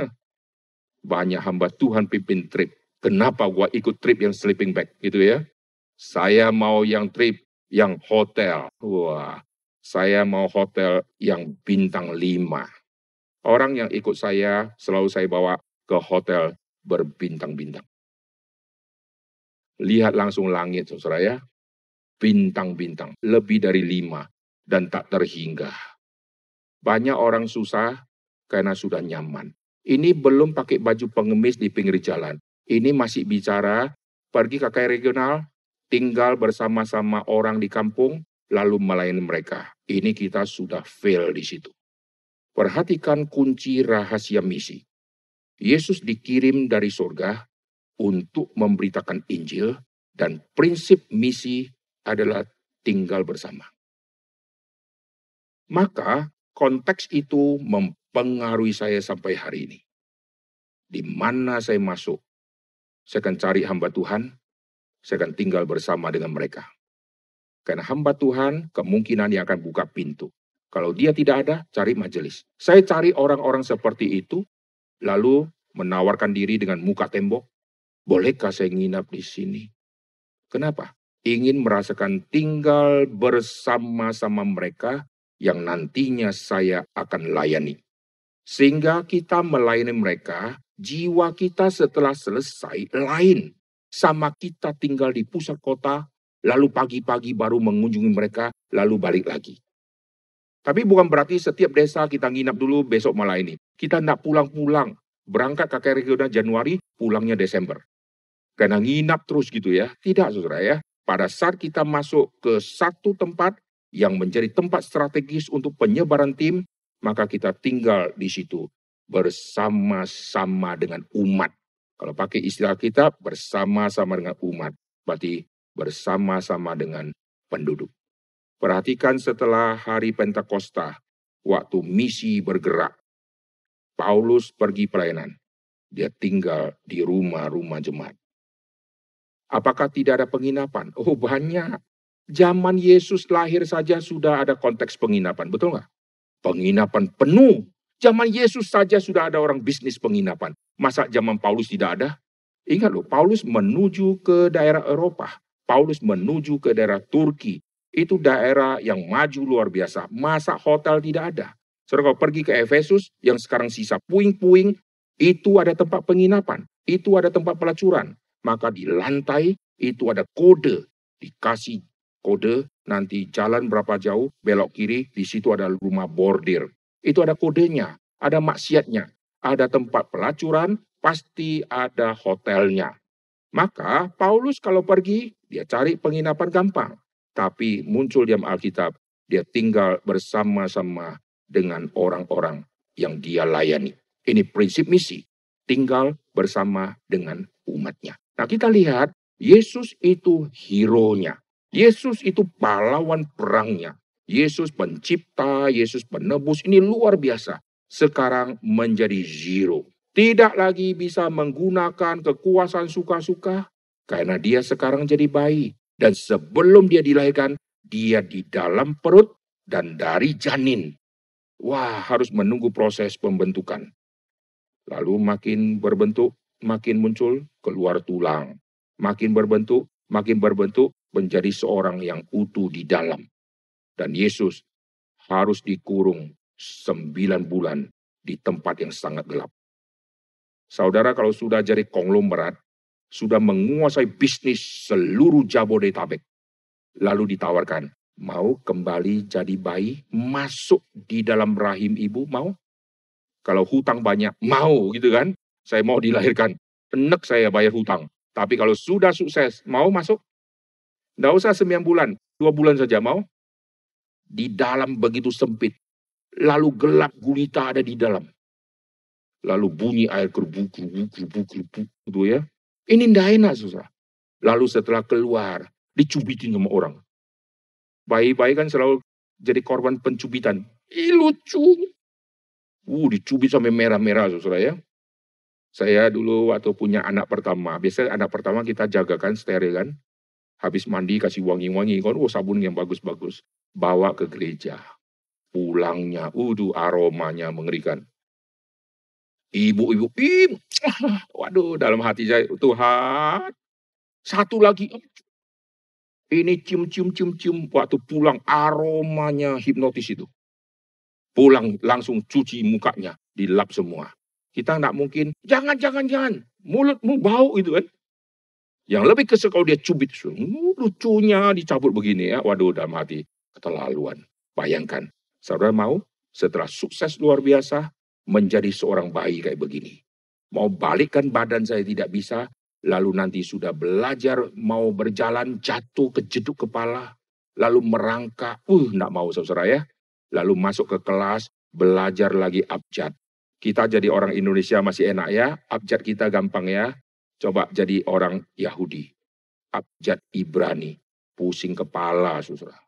banyak hamba Tuhan pimpin trip. Kenapa gua ikut trip yang sleeping bag gitu ya? Saya mau yang trip yang hotel. Wah, saya mau hotel yang bintang lima. Orang yang ikut saya selalu saya bawa ke hotel berbintang-bintang. Lihat langsung langit, saudara ya. Bintang-bintang, lebih dari lima, dan tak terhingga. Banyak orang susah karena sudah nyaman. Ini belum pakai baju pengemis di pinggir jalan. Ini masih bicara, pergi ke kaya regional, tinggal bersama-sama orang di kampung, lalu melayani mereka. Ini kita sudah fail di situ. Perhatikan kunci rahasia misi. Yesus dikirim dari surga untuk memberitakan Injil dan prinsip misi adalah tinggal bersama. Maka konteks itu mempengaruhi saya sampai hari ini. Di mana saya masuk, saya akan cari hamba Tuhan, saya akan tinggal bersama dengan mereka. Karena hamba Tuhan kemungkinan yang akan buka pintu. Kalau dia tidak ada, cari majelis. Saya cari orang-orang seperti itu, lalu menawarkan diri dengan muka tembok. Bolehkah saya nginap di sini? Kenapa? Ingin merasakan tinggal bersama-sama mereka yang nantinya saya akan layani. Sehingga kita melayani mereka, jiwa kita setelah selesai lain. Sama kita tinggal di pusat kota, lalu pagi-pagi baru mengunjungi mereka, lalu balik lagi. Tapi bukan berarti setiap desa kita nginap dulu besok malah ini. Kita nak pulang-pulang. Berangkat ke regional Januari, pulangnya Desember. Karena nginap terus gitu ya. Tidak, saudara ya. Pada saat kita masuk ke satu tempat yang menjadi tempat strategis untuk penyebaran tim, maka kita tinggal di situ bersama-sama dengan umat. Kalau pakai istilah kita, bersama-sama dengan umat. Berarti bersama-sama dengan penduduk. Perhatikan setelah hari Pentakosta, waktu misi bergerak, Paulus pergi pelayanan. Dia tinggal di rumah-rumah jemaat. Apakah tidak ada penginapan? Oh banyak. Zaman Yesus lahir saja sudah ada konteks penginapan, betul nggak? Penginapan penuh. Zaman Yesus saja sudah ada orang bisnis penginapan. Masa zaman Paulus tidak ada? Ingat loh, Paulus menuju ke daerah Eropa. Paulus menuju ke daerah Turki. Itu daerah yang maju luar biasa. Masa hotel tidak ada? Saudara kalau pergi ke Efesus yang sekarang sisa puing-puing, itu ada tempat penginapan, itu ada tempat pelacuran. Maka di lantai itu ada kode, dikasih kode nanti jalan berapa jauh, belok kiri, di situ ada rumah bordir. Itu ada kodenya, ada maksiatnya, ada tempat pelacuran, pasti ada hotelnya. Maka Paulus kalau pergi, dia cari penginapan gampang tapi muncul dalam Alkitab, dia tinggal bersama-sama dengan orang-orang yang dia layani. Ini prinsip misi, tinggal bersama dengan umatnya. Nah kita lihat, Yesus itu hero-nya. Yesus itu pahlawan perangnya. Yesus pencipta, Yesus penebus, ini luar biasa. Sekarang menjadi zero. Tidak lagi bisa menggunakan kekuasaan suka-suka, karena dia sekarang jadi bayi. Dan sebelum dia dilahirkan, dia di dalam perut dan dari janin. Wah, harus menunggu proses pembentukan. Lalu makin berbentuk, makin muncul keluar tulang. Makin berbentuk, makin berbentuk menjadi seorang yang utuh di dalam. Dan Yesus harus dikurung sembilan bulan di tempat yang sangat gelap. Saudara kalau sudah jadi konglomerat, sudah menguasai bisnis seluruh Jabodetabek. Lalu ditawarkan, mau kembali jadi bayi, masuk di dalam rahim ibu, mau? Kalau hutang banyak, mau gitu kan? Saya mau dilahirkan, enek saya bayar hutang. Tapi kalau sudah sukses, mau masuk? Nggak usah sembilan bulan, dua bulan saja mau? Di dalam begitu sempit, lalu gelap gulita ada di dalam. Lalu bunyi air kerbuk, kerbuk, kerbuk, kerbuk, gitu ya. Ini ndak enak susah. Lalu setelah keluar, dicubitin sama orang. Bayi-bayi kan selalu jadi korban pencubitan. Ih lucu. Uh, dicubit sampai merah-merah susah ya. Saya dulu waktu punya anak pertama, biasanya anak pertama kita jaga kan steril kan. Habis mandi kasih wangi-wangi kan, oh sabun yang bagus-bagus. Bawa ke gereja. Pulangnya, uduh aromanya mengerikan. Ibu-ibu, Waduh, dalam hati saya, Tuhan. Satu lagi. Ini cium-cium-cium-cium. Waktu pulang aromanya hipnotis itu. Pulang langsung cuci mukanya. Dilap semua. Kita nggak mungkin, jangan, jangan, jangan. Mulutmu bau itu kan. Yang lebih kesel kalau dia cubit. Lucunya dicabut begini ya. Waduh, dalam hati. Keterlaluan. Bayangkan, saudara mau setelah sukses luar biasa, menjadi seorang bayi kayak begini. Mau balikkan badan saya tidak bisa, lalu nanti sudah belajar mau berjalan jatuh kejeduk kepala, lalu merangkak, uh nggak mau saudara ya, lalu masuk ke kelas belajar lagi abjad. Kita jadi orang Indonesia masih enak ya, abjad kita gampang ya. Coba jadi orang Yahudi, abjad Ibrani, pusing kepala saudara.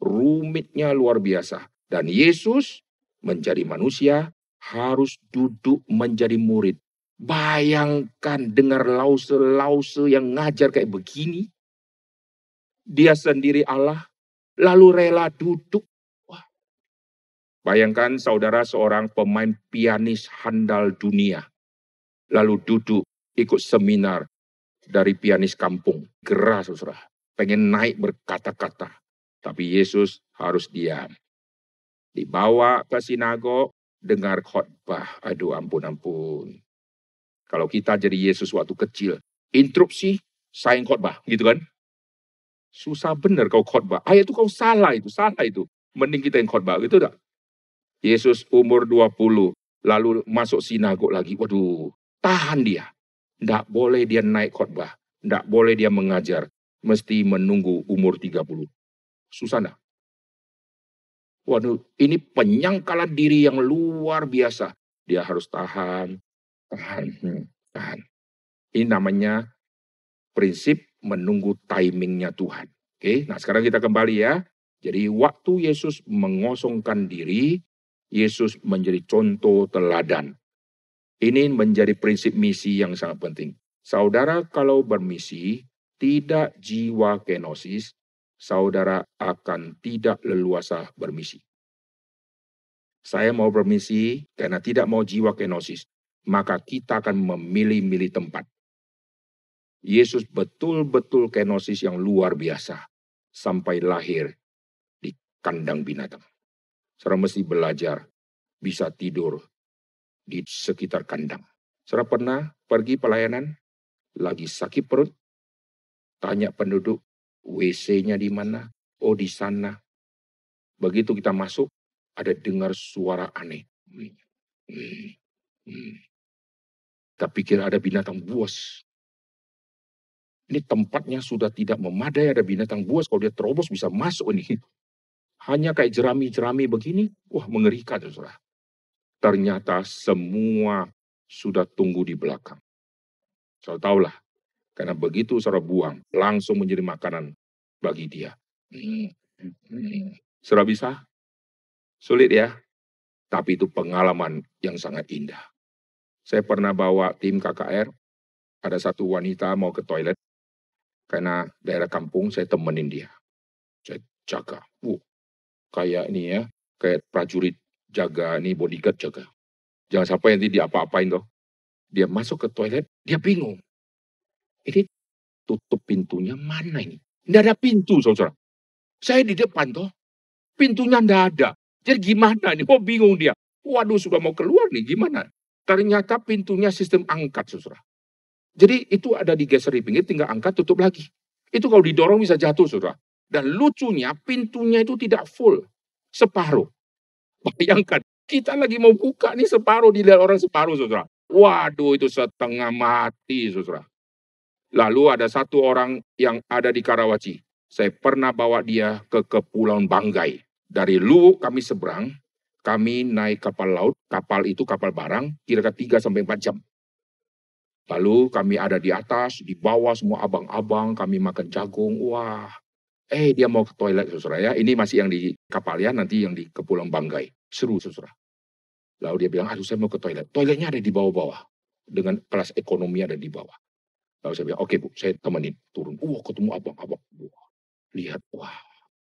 Rumitnya luar biasa. Dan Yesus menjadi manusia harus duduk menjadi murid. Bayangkan dengar lause-lause yang ngajar kayak begini. Dia sendiri Allah, lalu rela duduk. Wah. Bayangkan saudara seorang pemain pianis handal dunia. Lalu duduk ikut seminar dari pianis kampung. Gerah saudara, pengen naik berkata-kata. Tapi Yesus harus diam. Dibawa ke sinagog, dengar khotbah. Aduh ampun ampun. Kalau kita jadi Yesus waktu kecil, interupsi, sayang khotbah, gitu kan? Susah bener kau khotbah. Ayat ah, itu kau salah itu, salah itu. Mending kita yang khotbah, gitu dah. Yesus umur 20, lalu masuk sinagog lagi. Waduh, tahan dia. Tidak boleh dia naik khotbah. Tidak boleh dia mengajar. Mesti menunggu umur 30. Susah enggak? Waduh, ini penyangkalan diri yang luar biasa. Dia harus tahan, tahan, hmm, tahan. Ini namanya prinsip menunggu timingnya Tuhan. Oke, nah sekarang kita kembali ya. Jadi waktu Yesus mengosongkan diri, Yesus menjadi contoh teladan. Ini menjadi prinsip misi yang sangat penting. Saudara kalau bermisi, tidak jiwa kenosis, saudara akan tidak leluasa bermisi. Saya mau bermisi karena tidak mau jiwa kenosis, maka kita akan memilih-milih tempat. Yesus betul-betul kenosis yang luar biasa sampai lahir di kandang binatang. Saya mesti belajar bisa tidur di sekitar kandang. Saya pernah pergi pelayanan lagi sakit perut? Tanya penduduk, WC-nya di mana, oh di sana. Begitu kita masuk, ada dengar suara aneh. Hmm. Hmm. Hmm. Kita pikir ada binatang buas. Ini tempatnya sudah tidak memadai ada binatang buas. Kalau dia terobos bisa masuk ini. Hanya kayak jerami-jerami begini, wah mengerikan saudara. Ternyata semua sudah tunggu di belakang. Saudara tahulah karena begitu saudara buang, langsung menjadi makanan bagi dia. Hmm, hmm. Saudara bisa? Sulit ya? Tapi itu pengalaman yang sangat indah. Saya pernah bawa tim KKR, ada satu wanita mau ke toilet, karena daerah kampung saya temenin dia. Saya jaga. Uh, kayak ini ya, kayak prajurit jaga, ini bodyguard jaga. Jangan sampai nanti dia apa-apain tuh. Dia masuk ke toilet, dia bingung tutup pintunya mana ini? Tidak ada pintu, saudara. Saya di depan toh, pintunya tidak ada. Jadi gimana nih? Oh bingung dia. Waduh sudah mau keluar nih, gimana? Ternyata pintunya sistem angkat, saudara. Jadi itu ada digeser di pinggir, tinggal angkat, tutup lagi. Itu kalau didorong bisa jatuh, saudara. Dan lucunya pintunya itu tidak full, separuh. Bayangkan, kita lagi mau buka nih separuh, dilihat orang separuh, saudara. Waduh, itu setengah mati, saudara. Lalu ada satu orang yang ada di Karawaci. Saya pernah bawa dia ke Kepulauan Banggai. Dari Lu kami seberang, kami naik kapal laut, kapal itu kapal barang, kira-kira 3 sampai 4 jam. Lalu kami ada di atas, di bawah semua abang-abang, kami makan jagung, wah. Eh dia mau ke toilet saudara ya, ini masih yang di kapal ya, nanti yang di Kepulauan Banggai. Seru saudara. Lalu dia bilang, aduh saya mau ke toilet. Toiletnya ada di bawah-bawah. Dengan kelas ekonomi ada di bawah. Lalu saya bilang, oke okay, bu, saya temenin turun. Wah oh, ketemu abang-abang. Wah, lihat, wah.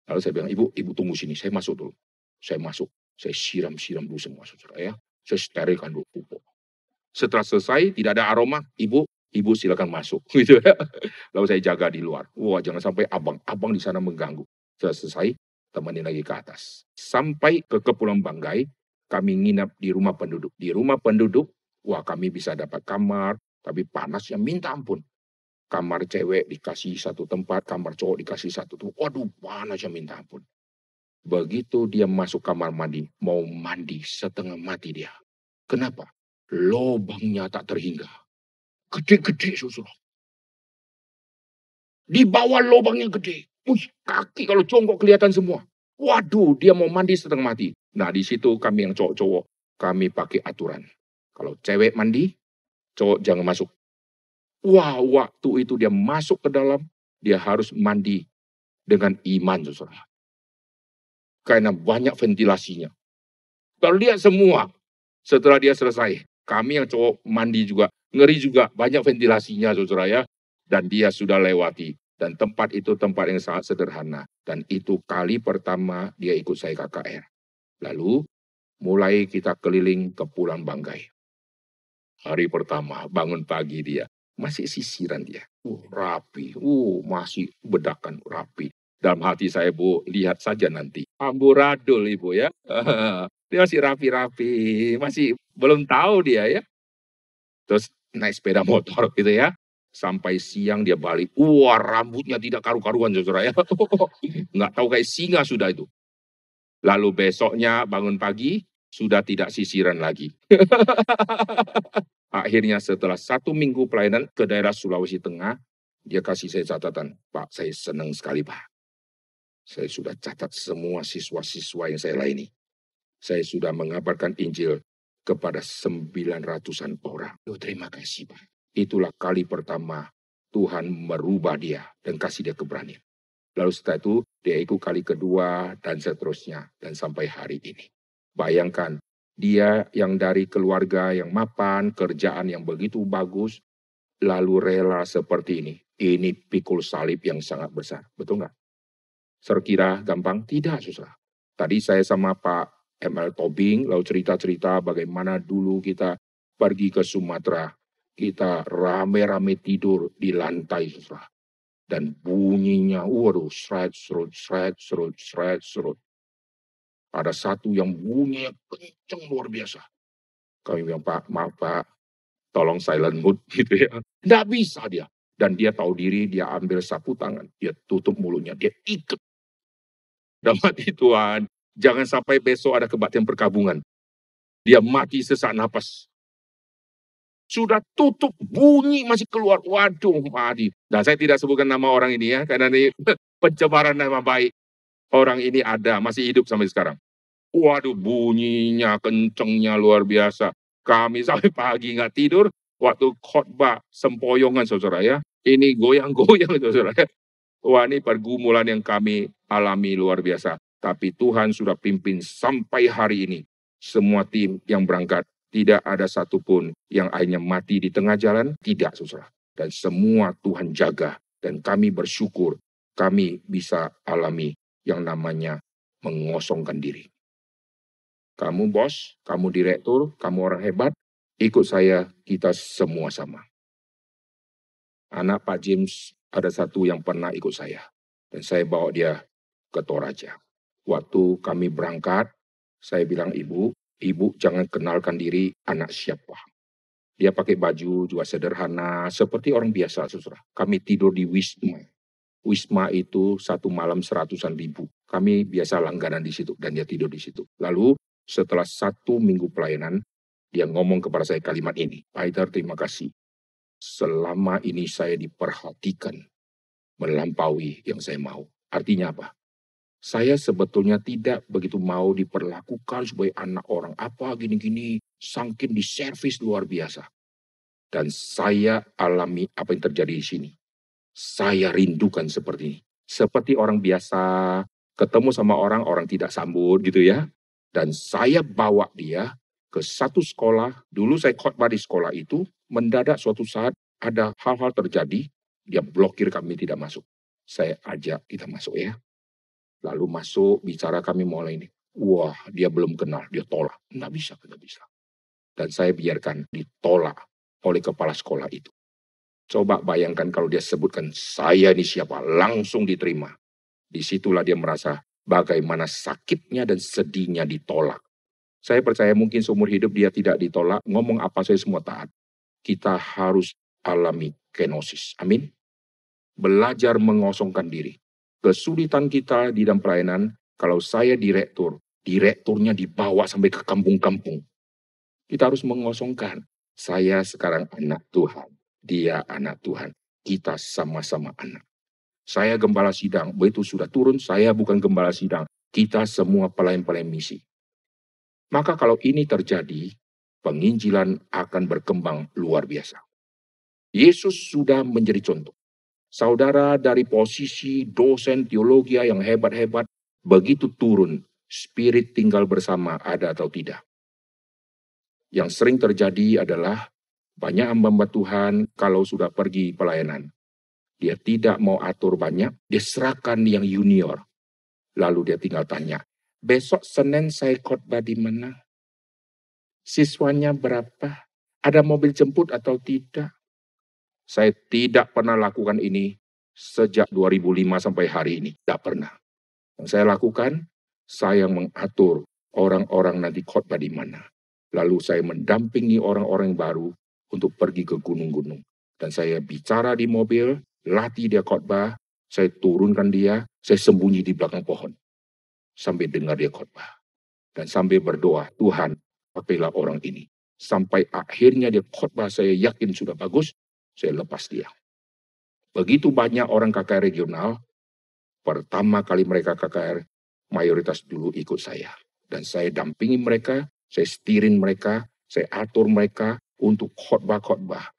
Lalu saya bilang, ibu, ibu tunggu sini, saya masuk dulu. Saya masuk, saya siram-siram dulu semua saudara ya. Saya sterilkan dulu pupuk. Setelah selesai, tidak ada aroma, ibu, ibu silakan masuk. Gitu ya. Lalu saya jaga di luar. Wah, jangan sampai abang-abang di sana mengganggu. Setelah selesai, temenin lagi ke atas. Sampai ke Kepulauan Banggai, kami nginap di rumah penduduk. Di rumah penduduk, wah kami bisa dapat kamar, tapi panasnya minta ampun. Kamar cewek dikasih satu tempat, kamar cowok dikasih satu tempat. Waduh, panasnya minta ampun. Begitu dia masuk kamar mandi, mau mandi setengah mati dia. Kenapa? Lobangnya tak terhingga. Gede-gede saudara. Di bawah lobangnya gede. Uy, kaki kalau jongkok kelihatan semua. Waduh, dia mau mandi setengah mati. Nah, di situ kami yang cowok-cowok, kami pakai aturan. Kalau cewek mandi, cowok jangan masuk. Wah, waktu itu dia masuk ke dalam, dia harus mandi dengan iman, saudara. Karena banyak ventilasinya. Kalau lihat semua, setelah dia selesai, kami yang cowok mandi juga, ngeri juga, banyak ventilasinya, saudara ya. Dan dia sudah lewati. Dan tempat itu tempat yang sangat sederhana. Dan itu kali pertama dia ikut saya KKR. Lalu mulai kita keliling ke Pulang Banggai. Hari pertama bangun pagi dia masih sisiran dia. Uh, rapi, uh, masih bedakan rapi. Dalam hati saya, Bu, lihat saja nanti. Amburadul, Ibu, ya. dia masih rapi-rapi, masih belum tahu dia, ya. Terus naik sepeda motor gitu ya. Sampai siang dia balik. Wah, rambutnya tidak karu-karuan, saudara, ya. Nggak tahu kayak singa sudah itu. Lalu besoknya bangun pagi, sudah tidak sisiran lagi. Akhirnya setelah satu minggu pelayanan ke daerah Sulawesi Tengah, dia kasih saya catatan, Pak saya senang sekali Pak. Saya sudah catat semua siswa-siswa yang saya layani. Saya sudah mengabarkan Injil kepada sembilan ratusan orang. Oh, terima kasih Pak. Itulah kali pertama Tuhan merubah dia dan kasih dia keberanian. Lalu setelah itu dia ikut kali kedua dan seterusnya dan sampai hari ini. Bayangkan, dia yang dari keluarga yang mapan, kerjaan yang begitu bagus, lalu rela seperti ini. Ini pikul salib yang sangat besar, betul nggak? Serkira gampang? Tidak susah. Tadi saya sama Pak ML Tobing, lalu cerita-cerita bagaimana dulu kita pergi ke Sumatera. Kita rame-rame tidur di lantai susah. Dan bunyinya, waduh, seret, serut, seret, serut, seret, serut. Ada satu yang bunyi kenceng luar biasa. Kami bilang, Pak, maaf Pak, tolong silent mood gitu ya. Nggak bisa dia. Dan dia tahu diri, dia ambil sapu tangan, dia tutup mulutnya, dia ikut. Dapat mati Tuhan, jangan sampai besok ada kebaktian perkabungan. Dia mati sesak nafas. Sudah tutup, bunyi masih keluar. Waduh, Adi. Nah, saya tidak sebutkan nama orang ini ya, karena ini pencemaran nama baik orang ini ada, masih hidup sampai sekarang. Waduh, bunyinya, kencengnya luar biasa. Kami sampai pagi nggak tidur, waktu khotbah sempoyongan saudara ya. Ini goyang-goyang saudara. ya. Wah ini pergumulan yang kami alami luar biasa. Tapi Tuhan sudah pimpin sampai hari ini. Semua tim yang berangkat tidak ada satupun yang akhirnya mati di tengah jalan. Tidak saudara. Dan semua Tuhan jaga. Dan kami bersyukur kami bisa alami yang namanya mengosongkan diri. Kamu bos, kamu direktur, kamu orang hebat, ikut saya, kita semua sama. Anak Pak James ada satu yang pernah ikut saya. Dan saya bawa dia ke Toraja. Waktu kami berangkat, saya bilang ibu, ibu jangan kenalkan diri anak siapa. Dia pakai baju juga sederhana, seperti orang biasa, Susrah. Kami tidur di Wisma. Wisma itu satu malam seratusan ribu. Kami biasa langganan di situ dan dia tidur di situ. Lalu setelah satu minggu pelayanan, dia ngomong kepada saya kalimat ini. Pak Haidar terima kasih. Selama ini saya diperhatikan melampaui yang saya mau. Artinya apa? Saya sebetulnya tidak begitu mau diperlakukan sebagai anak orang. Apa gini-gini, sangkin di servis luar biasa. Dan saya alami apa yang terjadi di sini saya rindukan seperti ini. Seperti orang biasa ketemu sama orang, orang tidak sambut gitu ya. Dan saya bawa dia ke satu sekolah. Dulu saya khotbah di sekolah itu, mendadak suatu saat ada hal-hal terjadi, dia blokir kami tidak masuk. Saya ajak kita masuk ya. Lalu masuk, bicara kami mulai ini. Wah, dia belum kenal, dia tolak. Nggak bisa, nggak bisa. Dan saya biarkan ditolak oleh kepala sekolah itu. Coba bayangkan kalau dia sebutkan saya ini siapa, langsung diterima. Disitulah dia merasa bagaimana sakitnya dan sedihnya ditolak. Saya percaya mungkin seumur hidup dia tidak ditolak, ngomong apa saya semua taat. Kita harus alami kenosis. Amin. Belajar mengosongkan diri. Kesulitan kita di dalam pelayanan, kalau saya direktur, direkturnya dibawa sampai ke kampung-kampung. Kita harus mengosongkan. Saya sekarang anak Tuhan dia anak Tuhan. Kita sama-sama anak. Saya gembala sidang. Begitu sudah turun, saya bukan gembala sidang. Kita semua pelayan-pelayan misi. Maka kalau ini terjadi, penginjilan akan berkembang luar biasa. Yesus sudah menjadi contoh. Saudara dari posisi dosen teologi yang hebat-hebat, begitu turun, spirit tinggal bersama ada atau tidak. Yang sering terjadi adalah banyak hamba Tuhan kalau sudah pergi pelayanan. Dia tidak mau atur banyak, dia serahkan yang junior. Lalu dia tinggal tanya, besok Senin saya khotbah di mana? Siswanya berapa? Ada mobil jemput atau tidak? Saya tidak pernah lakukan ini sejak 2005 sampai hari ini. Tidak pernah. Yang saya lakukan, saya mengatur orang-orang nanti khotbah di mana. Lalu saya mendampingi orang-orang baru untuk pergi ke gunung-gunung. Dan saya bicara di mobil, latih dia khotbah, saya turunkan dia, saya sembunyi di belakang pohon. Sampai dengar dia khotbah. Dan sampai berdoa, Tuhan, pakailah orang ini. Sampai akhirnya dia khotbah, saya yakin sudah bagus, saya lepas dia. Begitu banyak orang KKR regional, pertama kali mereka KKR, mayoritas dulu ikut saya. Dan saya dampingi mereka, saya setirin mereka, saya atur mereka, untuk khotbah-khotbah.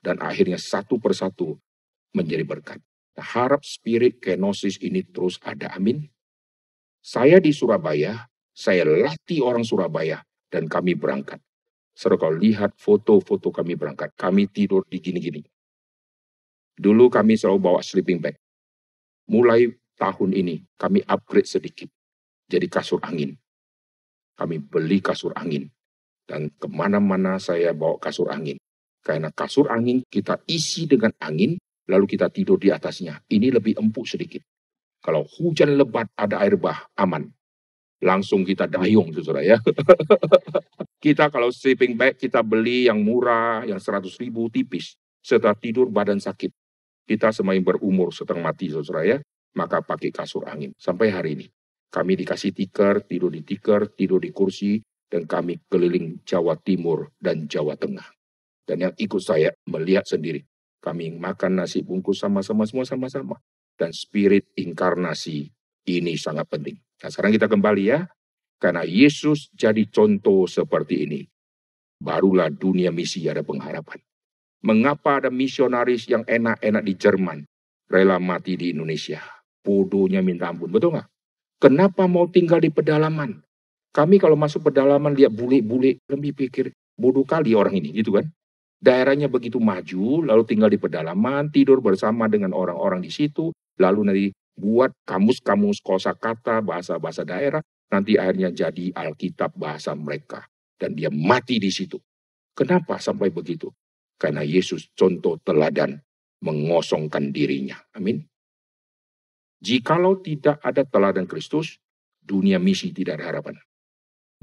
Dan akhirnya satu persatu menjadi berkat. Nah, harap spirit kenosis ini terus ada. Amin. Saya di Surabaya, saya latih orang Surabaya dan kami berangkat. Seru kalau lihat foto-foto kami berangkat, kami tidur di gini-gini. Dulu kami selalu bawa sleeping bag. Mulai tahun ini kami upgrade sedikit jadi kasur angin. Kami beli kasur angin. Dan kemana-mana saya bawa kasur angin. Karena kasur angin kita isi dengan angin, lalu kita tidur di atasnya. Ini lebih empuk sedikit. Kalau hujan lebat ada air bah, aman. Langsung kita dayung, saudara ya. kita kalau sleeping bag, kita beli yang murah, yang 100 ribu, tipis. Setelah tidur, badan sakit. Kita semakin berumur, setengah mati, saudara ya. Maka pakai kasur angin. Sampai hari ini. Kami dikasih tikar, tidur di tikar, tidur di kursi, dan kami keliling Jawa Timur dan Jawa Tengah. Dan yang ikut saya melihat sendiri, kami makan nasi bungkus sama-sama semua sama-sama. Dan spirit inkarnasi ini sangat penting. Nah sekarang kita kembali ya, karena Yesus jadi contoh seperti ini. Barulah dunia misi ada pengharapan. Mengapa ada misionaris yang enak-enak di Jerman, rela mati di Indonesia? Bodohnya minta ampun, betul nggak? Kenapa mau tinggal di pedalaman? Kami kalau masuk pedalaman lihat bule-bule, lebih pikir bodoh kali orang ini gitu kan. Daerahnya begitu maju, lalu tinggal di pedalaman, tidur bersama dengan orang-orang di situ, lalu nanti buat kamus-kamus kosakata bahasa-bahasa daerah, nanti akhirnya jadi Alkitab bahasa mereka dan dia mati di situ. Kenapa sampai begitu? Karena Yesus contoh teladan mengosongkan dirinya. Amin. Jikalau tidak ada teladan Kristus, dunia misi tidak ada harapan.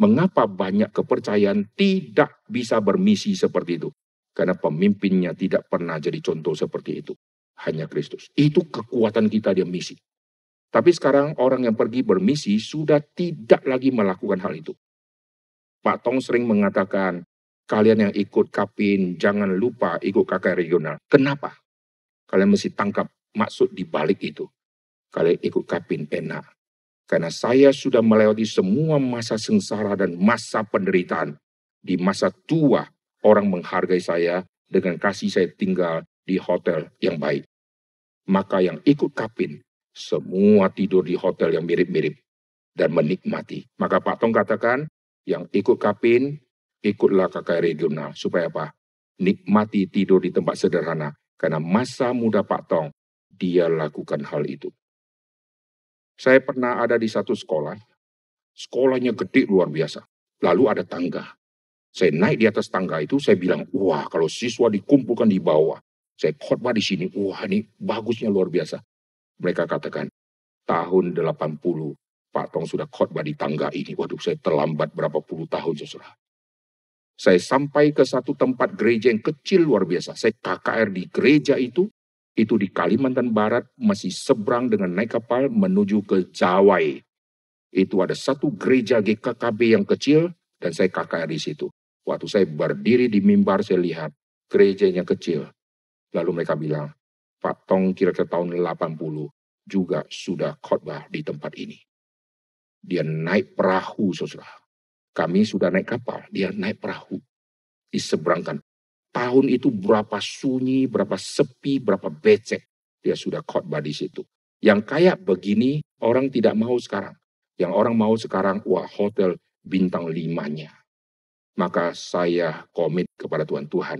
Mengapa banyak kepercayaan tidak bisa bermisi seperti itu? Karena pemimpinnya tidak pernah jadi contoh seperti itu. Hanya Kristus. Itu kekuatan kita dia misi. Tapi sekarang orang yang pergi bermisi sudah tidak lagi melakukan hal itu. Pak Tong sering mengatakan, kalian yang ikut kapin, jangan lupa ikut kakak regional. Kenapa? Kalian mesti tangkap maksud di balik itu. Kalian ikut kapin enak, karena saya sudah melewati semua masa sengsara dan masa penderitaan. Di masa tua, orang menghargai saya dengan kasih saya tinggal di hotel yang baik. Maka yang ikut kapin, semua tidur di hotel yang mirip-mirip dan menikmati. Maka Pak Tong katakan, yang ikut kapin, ikutlah Kakak regional. Supaya apa? Nikmati tidur di tempat sederhana. Karena masa muda Pak Tong, dia lakukan hal itu. Saya pernah ada di satu sekolah. Sekolahnya gede luar biasa. Lalu ada tangga. Saya naik di atas tangga itu, saya bilang, wah kalau siswa dikumpulkan di bawah, saya khotbah di sini, wah ini bagusnya luar biasa. Mereka katakan, tahun 80 Pak Tong sudah khotbah di tangga ini. Waduh, saya terlambat berapa puluh tahun, sesudah. Saya sampai ke satu tempat gereja yang kecil luar biasa. Saya KKR di gereja itu, itu di Kalimantan Barat masih seberang dengan naik kapal menuju ke Jawai. Itu ada satu gereja GKKB yang kecil dan saya kakak di situ. Waktu saya berdiri di mimbar saya lihat gerejanya kecil. Lalu mereka bilang, Pak Tong kira-kira tahun 80 juga sudah khotbah di tempat ini. Dia naik perahu, saudara. Kami sudah naik kapal, dia naik perahu. Diseberangkan tahun itu berapa sunyi, berapa sepi, berapa becek. Dia sudah khotbah di situ. Yang kayak begini orang tidak mau sekarang. Yang orang mau sekarang, wah hotel bintang limanya. Maka saya komit kepada Tuhan, Tuhan,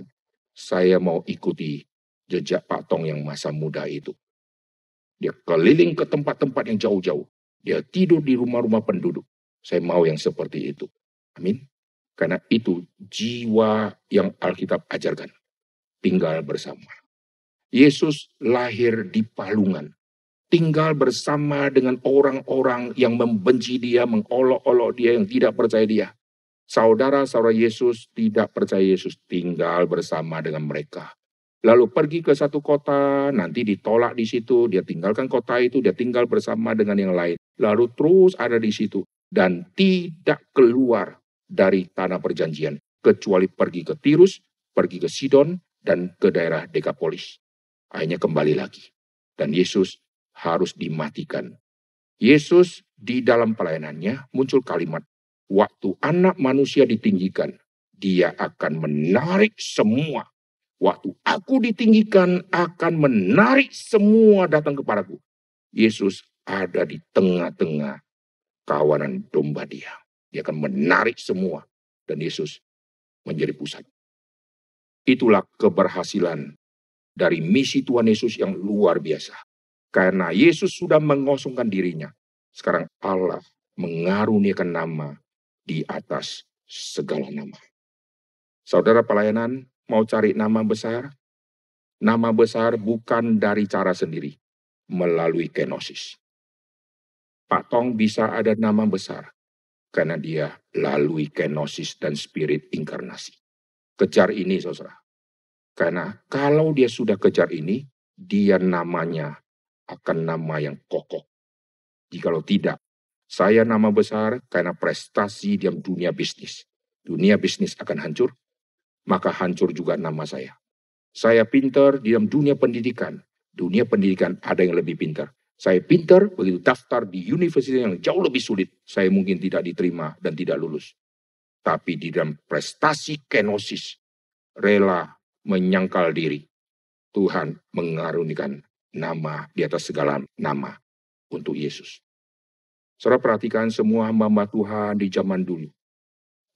saya mau ikuti jejak Pak Tong yang masa muda itu. Dia keliling ke tempat-tempat yang jauh-jauh. Dia tidur di rumah-rumah penduduk. Saya mau yang seperti itu. Amin. Karena itu jiwa yang Alkitab ajarkan. Tinggal bersama. Yesus lahir di palungan. Tinggal bersama dengan orang-orang yang membenci dia, mengolok-olok dia, yang tidak percaya dia. Saudara-saudara Yesus tidak percaya Yesus tinggal bersama dengan mereka. Lalu pergi ke satu kota, nanti ditolak di situ, dia tinggalkan kota itu, dia tinggal bersama dengan yang lain. Lalu terus ada di situ dan tidak keluar dari tanah perjanjian, kecuali pergi ke Tirus, pergi ke Sidon, dan ke daerah Dekapolis. Akhirnya kembali lagi. Dan Yesus harus dimatikan. Yesus di dalam pelayanannya muncul kalimat, waktu anak manusia ditinggikan, dia akan menarik semua. Waktu aku ditinggikan akan menarik semua datang kepadaku. Yesus ada di tengah-tengah kawanan domba dia. Dia akan menarik semua dan Yesus menjadi pusat. Itulah keberhasilan dari misi Tuhan Yesus yang luar biasa. Karena Yesus sudah mengosongkan dirinya. Sekarang Allah mengaruniakan nama di atas segala nama. Saudara pelayanan mau cari nama besar? Nama besar bukan dari cara sendiri, melalui kenosis. Pak Tong bisa ada nama besar, karena dia lalui kenosis dan spirit inkarnasi. Kejar ini saudara. Karena kalau dia sudah kejar ini, dia namanya akan nama yang kokoh. Jikalau tidak, saya nama besar karena prestasi di dunia bisnis. Dunia bisnis akan hancur, maka hancur juga nama saya. Saya pinter di dalam dunia pendidikan. Dunia pendidikan ada yang lebih pinter. Saya pinter, begitu daftar di universitas yang jauh lebih sulit, saya mungkin tidak diterima dan tidak lulus. Tapi di dalam prestasi kenosis, rela menyangkal diri. Tuhan mengarunikan nama di atas segala nama untuk Yesus. Saudara perhatikan semua hamba Tuhan di zaman dulu.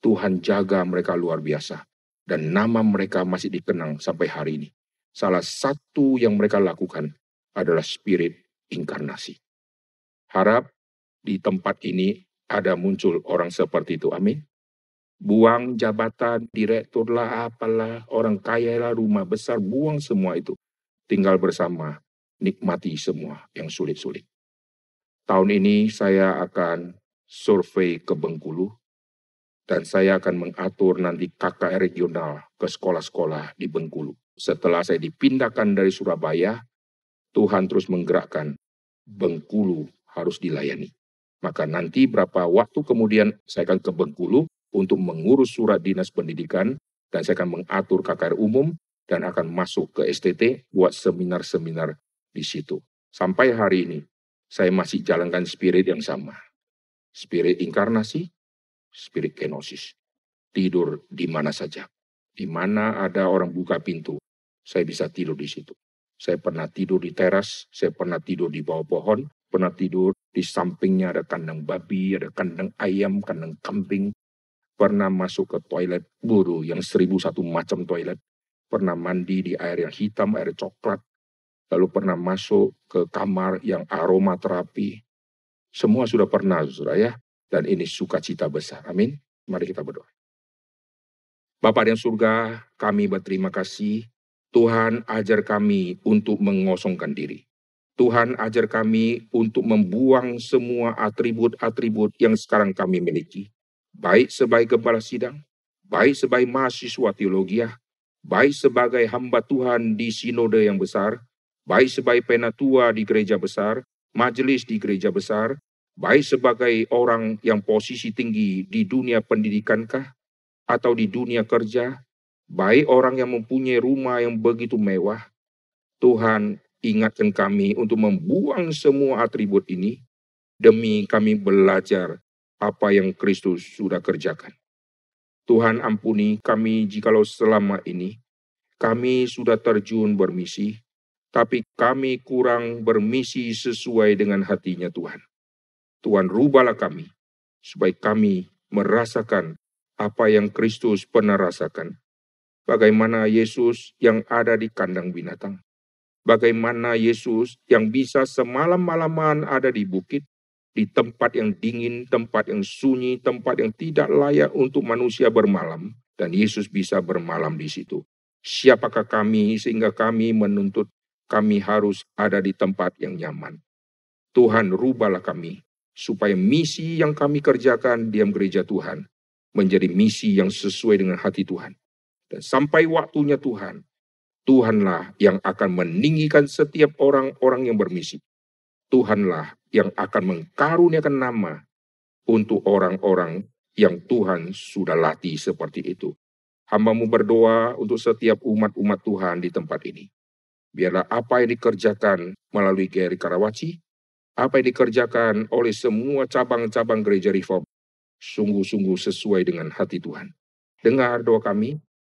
Tuhan jaga mereka luar biasa. Dan nama mereka masih dikenang sampai hari ini. Salah satu yang mereka lakukan adalah spirit inkarnasi. Harap di tempat ini ada muncul orang seperti itu. Amin. Buang jabatan, direktur lah, apalah, orang kaya lah, rumah besar, buang semua itu. Tinggal bersama, nikmati semua yang sulit-sulit. Tahun ini saya akan survei ke Bengkulu, dan saya akan mengatur nanti KKR regional ke sekolah-sekolah di Bengkulu. Setelah saya dipindahkan dari Surabaya, Tuhan terus menggerakkan Bengkulu harus dilayani. Maka nanti berapa waktu kemudian saya akan ke Bengkulu untuk mengurus surat dinas pendidikan dan saya akan mengatur KKR umum dan akan masuk ke STT buat seminar-seminar di situ. Sampai hari ini saya masih jalankan spirit yang sama. Spirit inkarnasi, spirit kenosis. Tidur di mana saja. Di mana ada orang buka pintu, saya bisa tidur di situ. Saya pernah tidur di teras, saya pernah tidur di bawah pohon, pernah tidur di sampingnya ada kandang babi, ada kandang ayam, kandang kambing. Pernah masuk ke toilet buru yang seribu satu macam toilet. Pernah mandi di air yang hitam, air coklat. Lalu pernah masuk ke kamar yang aroma terapi. Semua sudah pernah, saudara ya. Dan ini sukacita besar. Amin. Mari kita berdoa. Bapak yang surga, kami berterima kasih Tuhan ajar kami untuk mengosongkan diri. Tuhan ajar kami untuk membuang semua atribut-atribut yang sekarang kami miliki. Baik sebagai kepala sidang, baik sebagai mahasiswa teologi, baik sebagai hamba Tuhan di sinode yang besar, baik sebagai penatua di gereja besar, majelis di gereja besar, baik sebagai orang yang posisi tinggi di dunia pendidikankah, atau di dunia kerja, Baik orang yang mempunyai rumah yang begitu mewah, Tuhan ingatkan kami untuk membuang semua atribut ini demi kami belajar apa yang Kristus sudah kerjakan. Tuhan ampuni kami jikalau selama ini kami sudah terjun bermisi, tapi kami kurang bermisi sesuai dengan hatinya Tuhan. Tuhan rubahlah kami, supaya kami merasakan apa yang Kristus pernah rasakan, bagaimana Yesus yang ada di kandang binatang. Bagaimana Yesus yang bisa semalam-malaman ada di bukit, di tempat yang dingin, tempat yang sunyi, tempat yang tidak layak untuk manusia bermalam, dan Yesus bisa bermalam di situ. Siapakah kami sehingga kami menuntut kami harus ada di tempat yang nyaman? Tuhan, rubahlah kami supaya misi yang kami kerjakan di gereja Tuhan menjadi misi yang sesuai dengan hati Tuhan. Dan sampai waktunya Tuhan, Tuhanlah yang akan meninggikan setiap orang-orang yang bermisi. Tuhanlah yang akan mengkaruniakan nama untuk orang-orang yang Tuhan sudah latih seperti itu. Hambamu berdoa untuk setiap umat-umat Tuhan di tempat ini. Biarlah apa yang dikerjakan melalui Gary Karawaci, apa yang dikerjakan oleh semua cabang-cabang gereja reform, sungguh-sungguh sesuai dengan hati Tuhan. Dengar doa kami,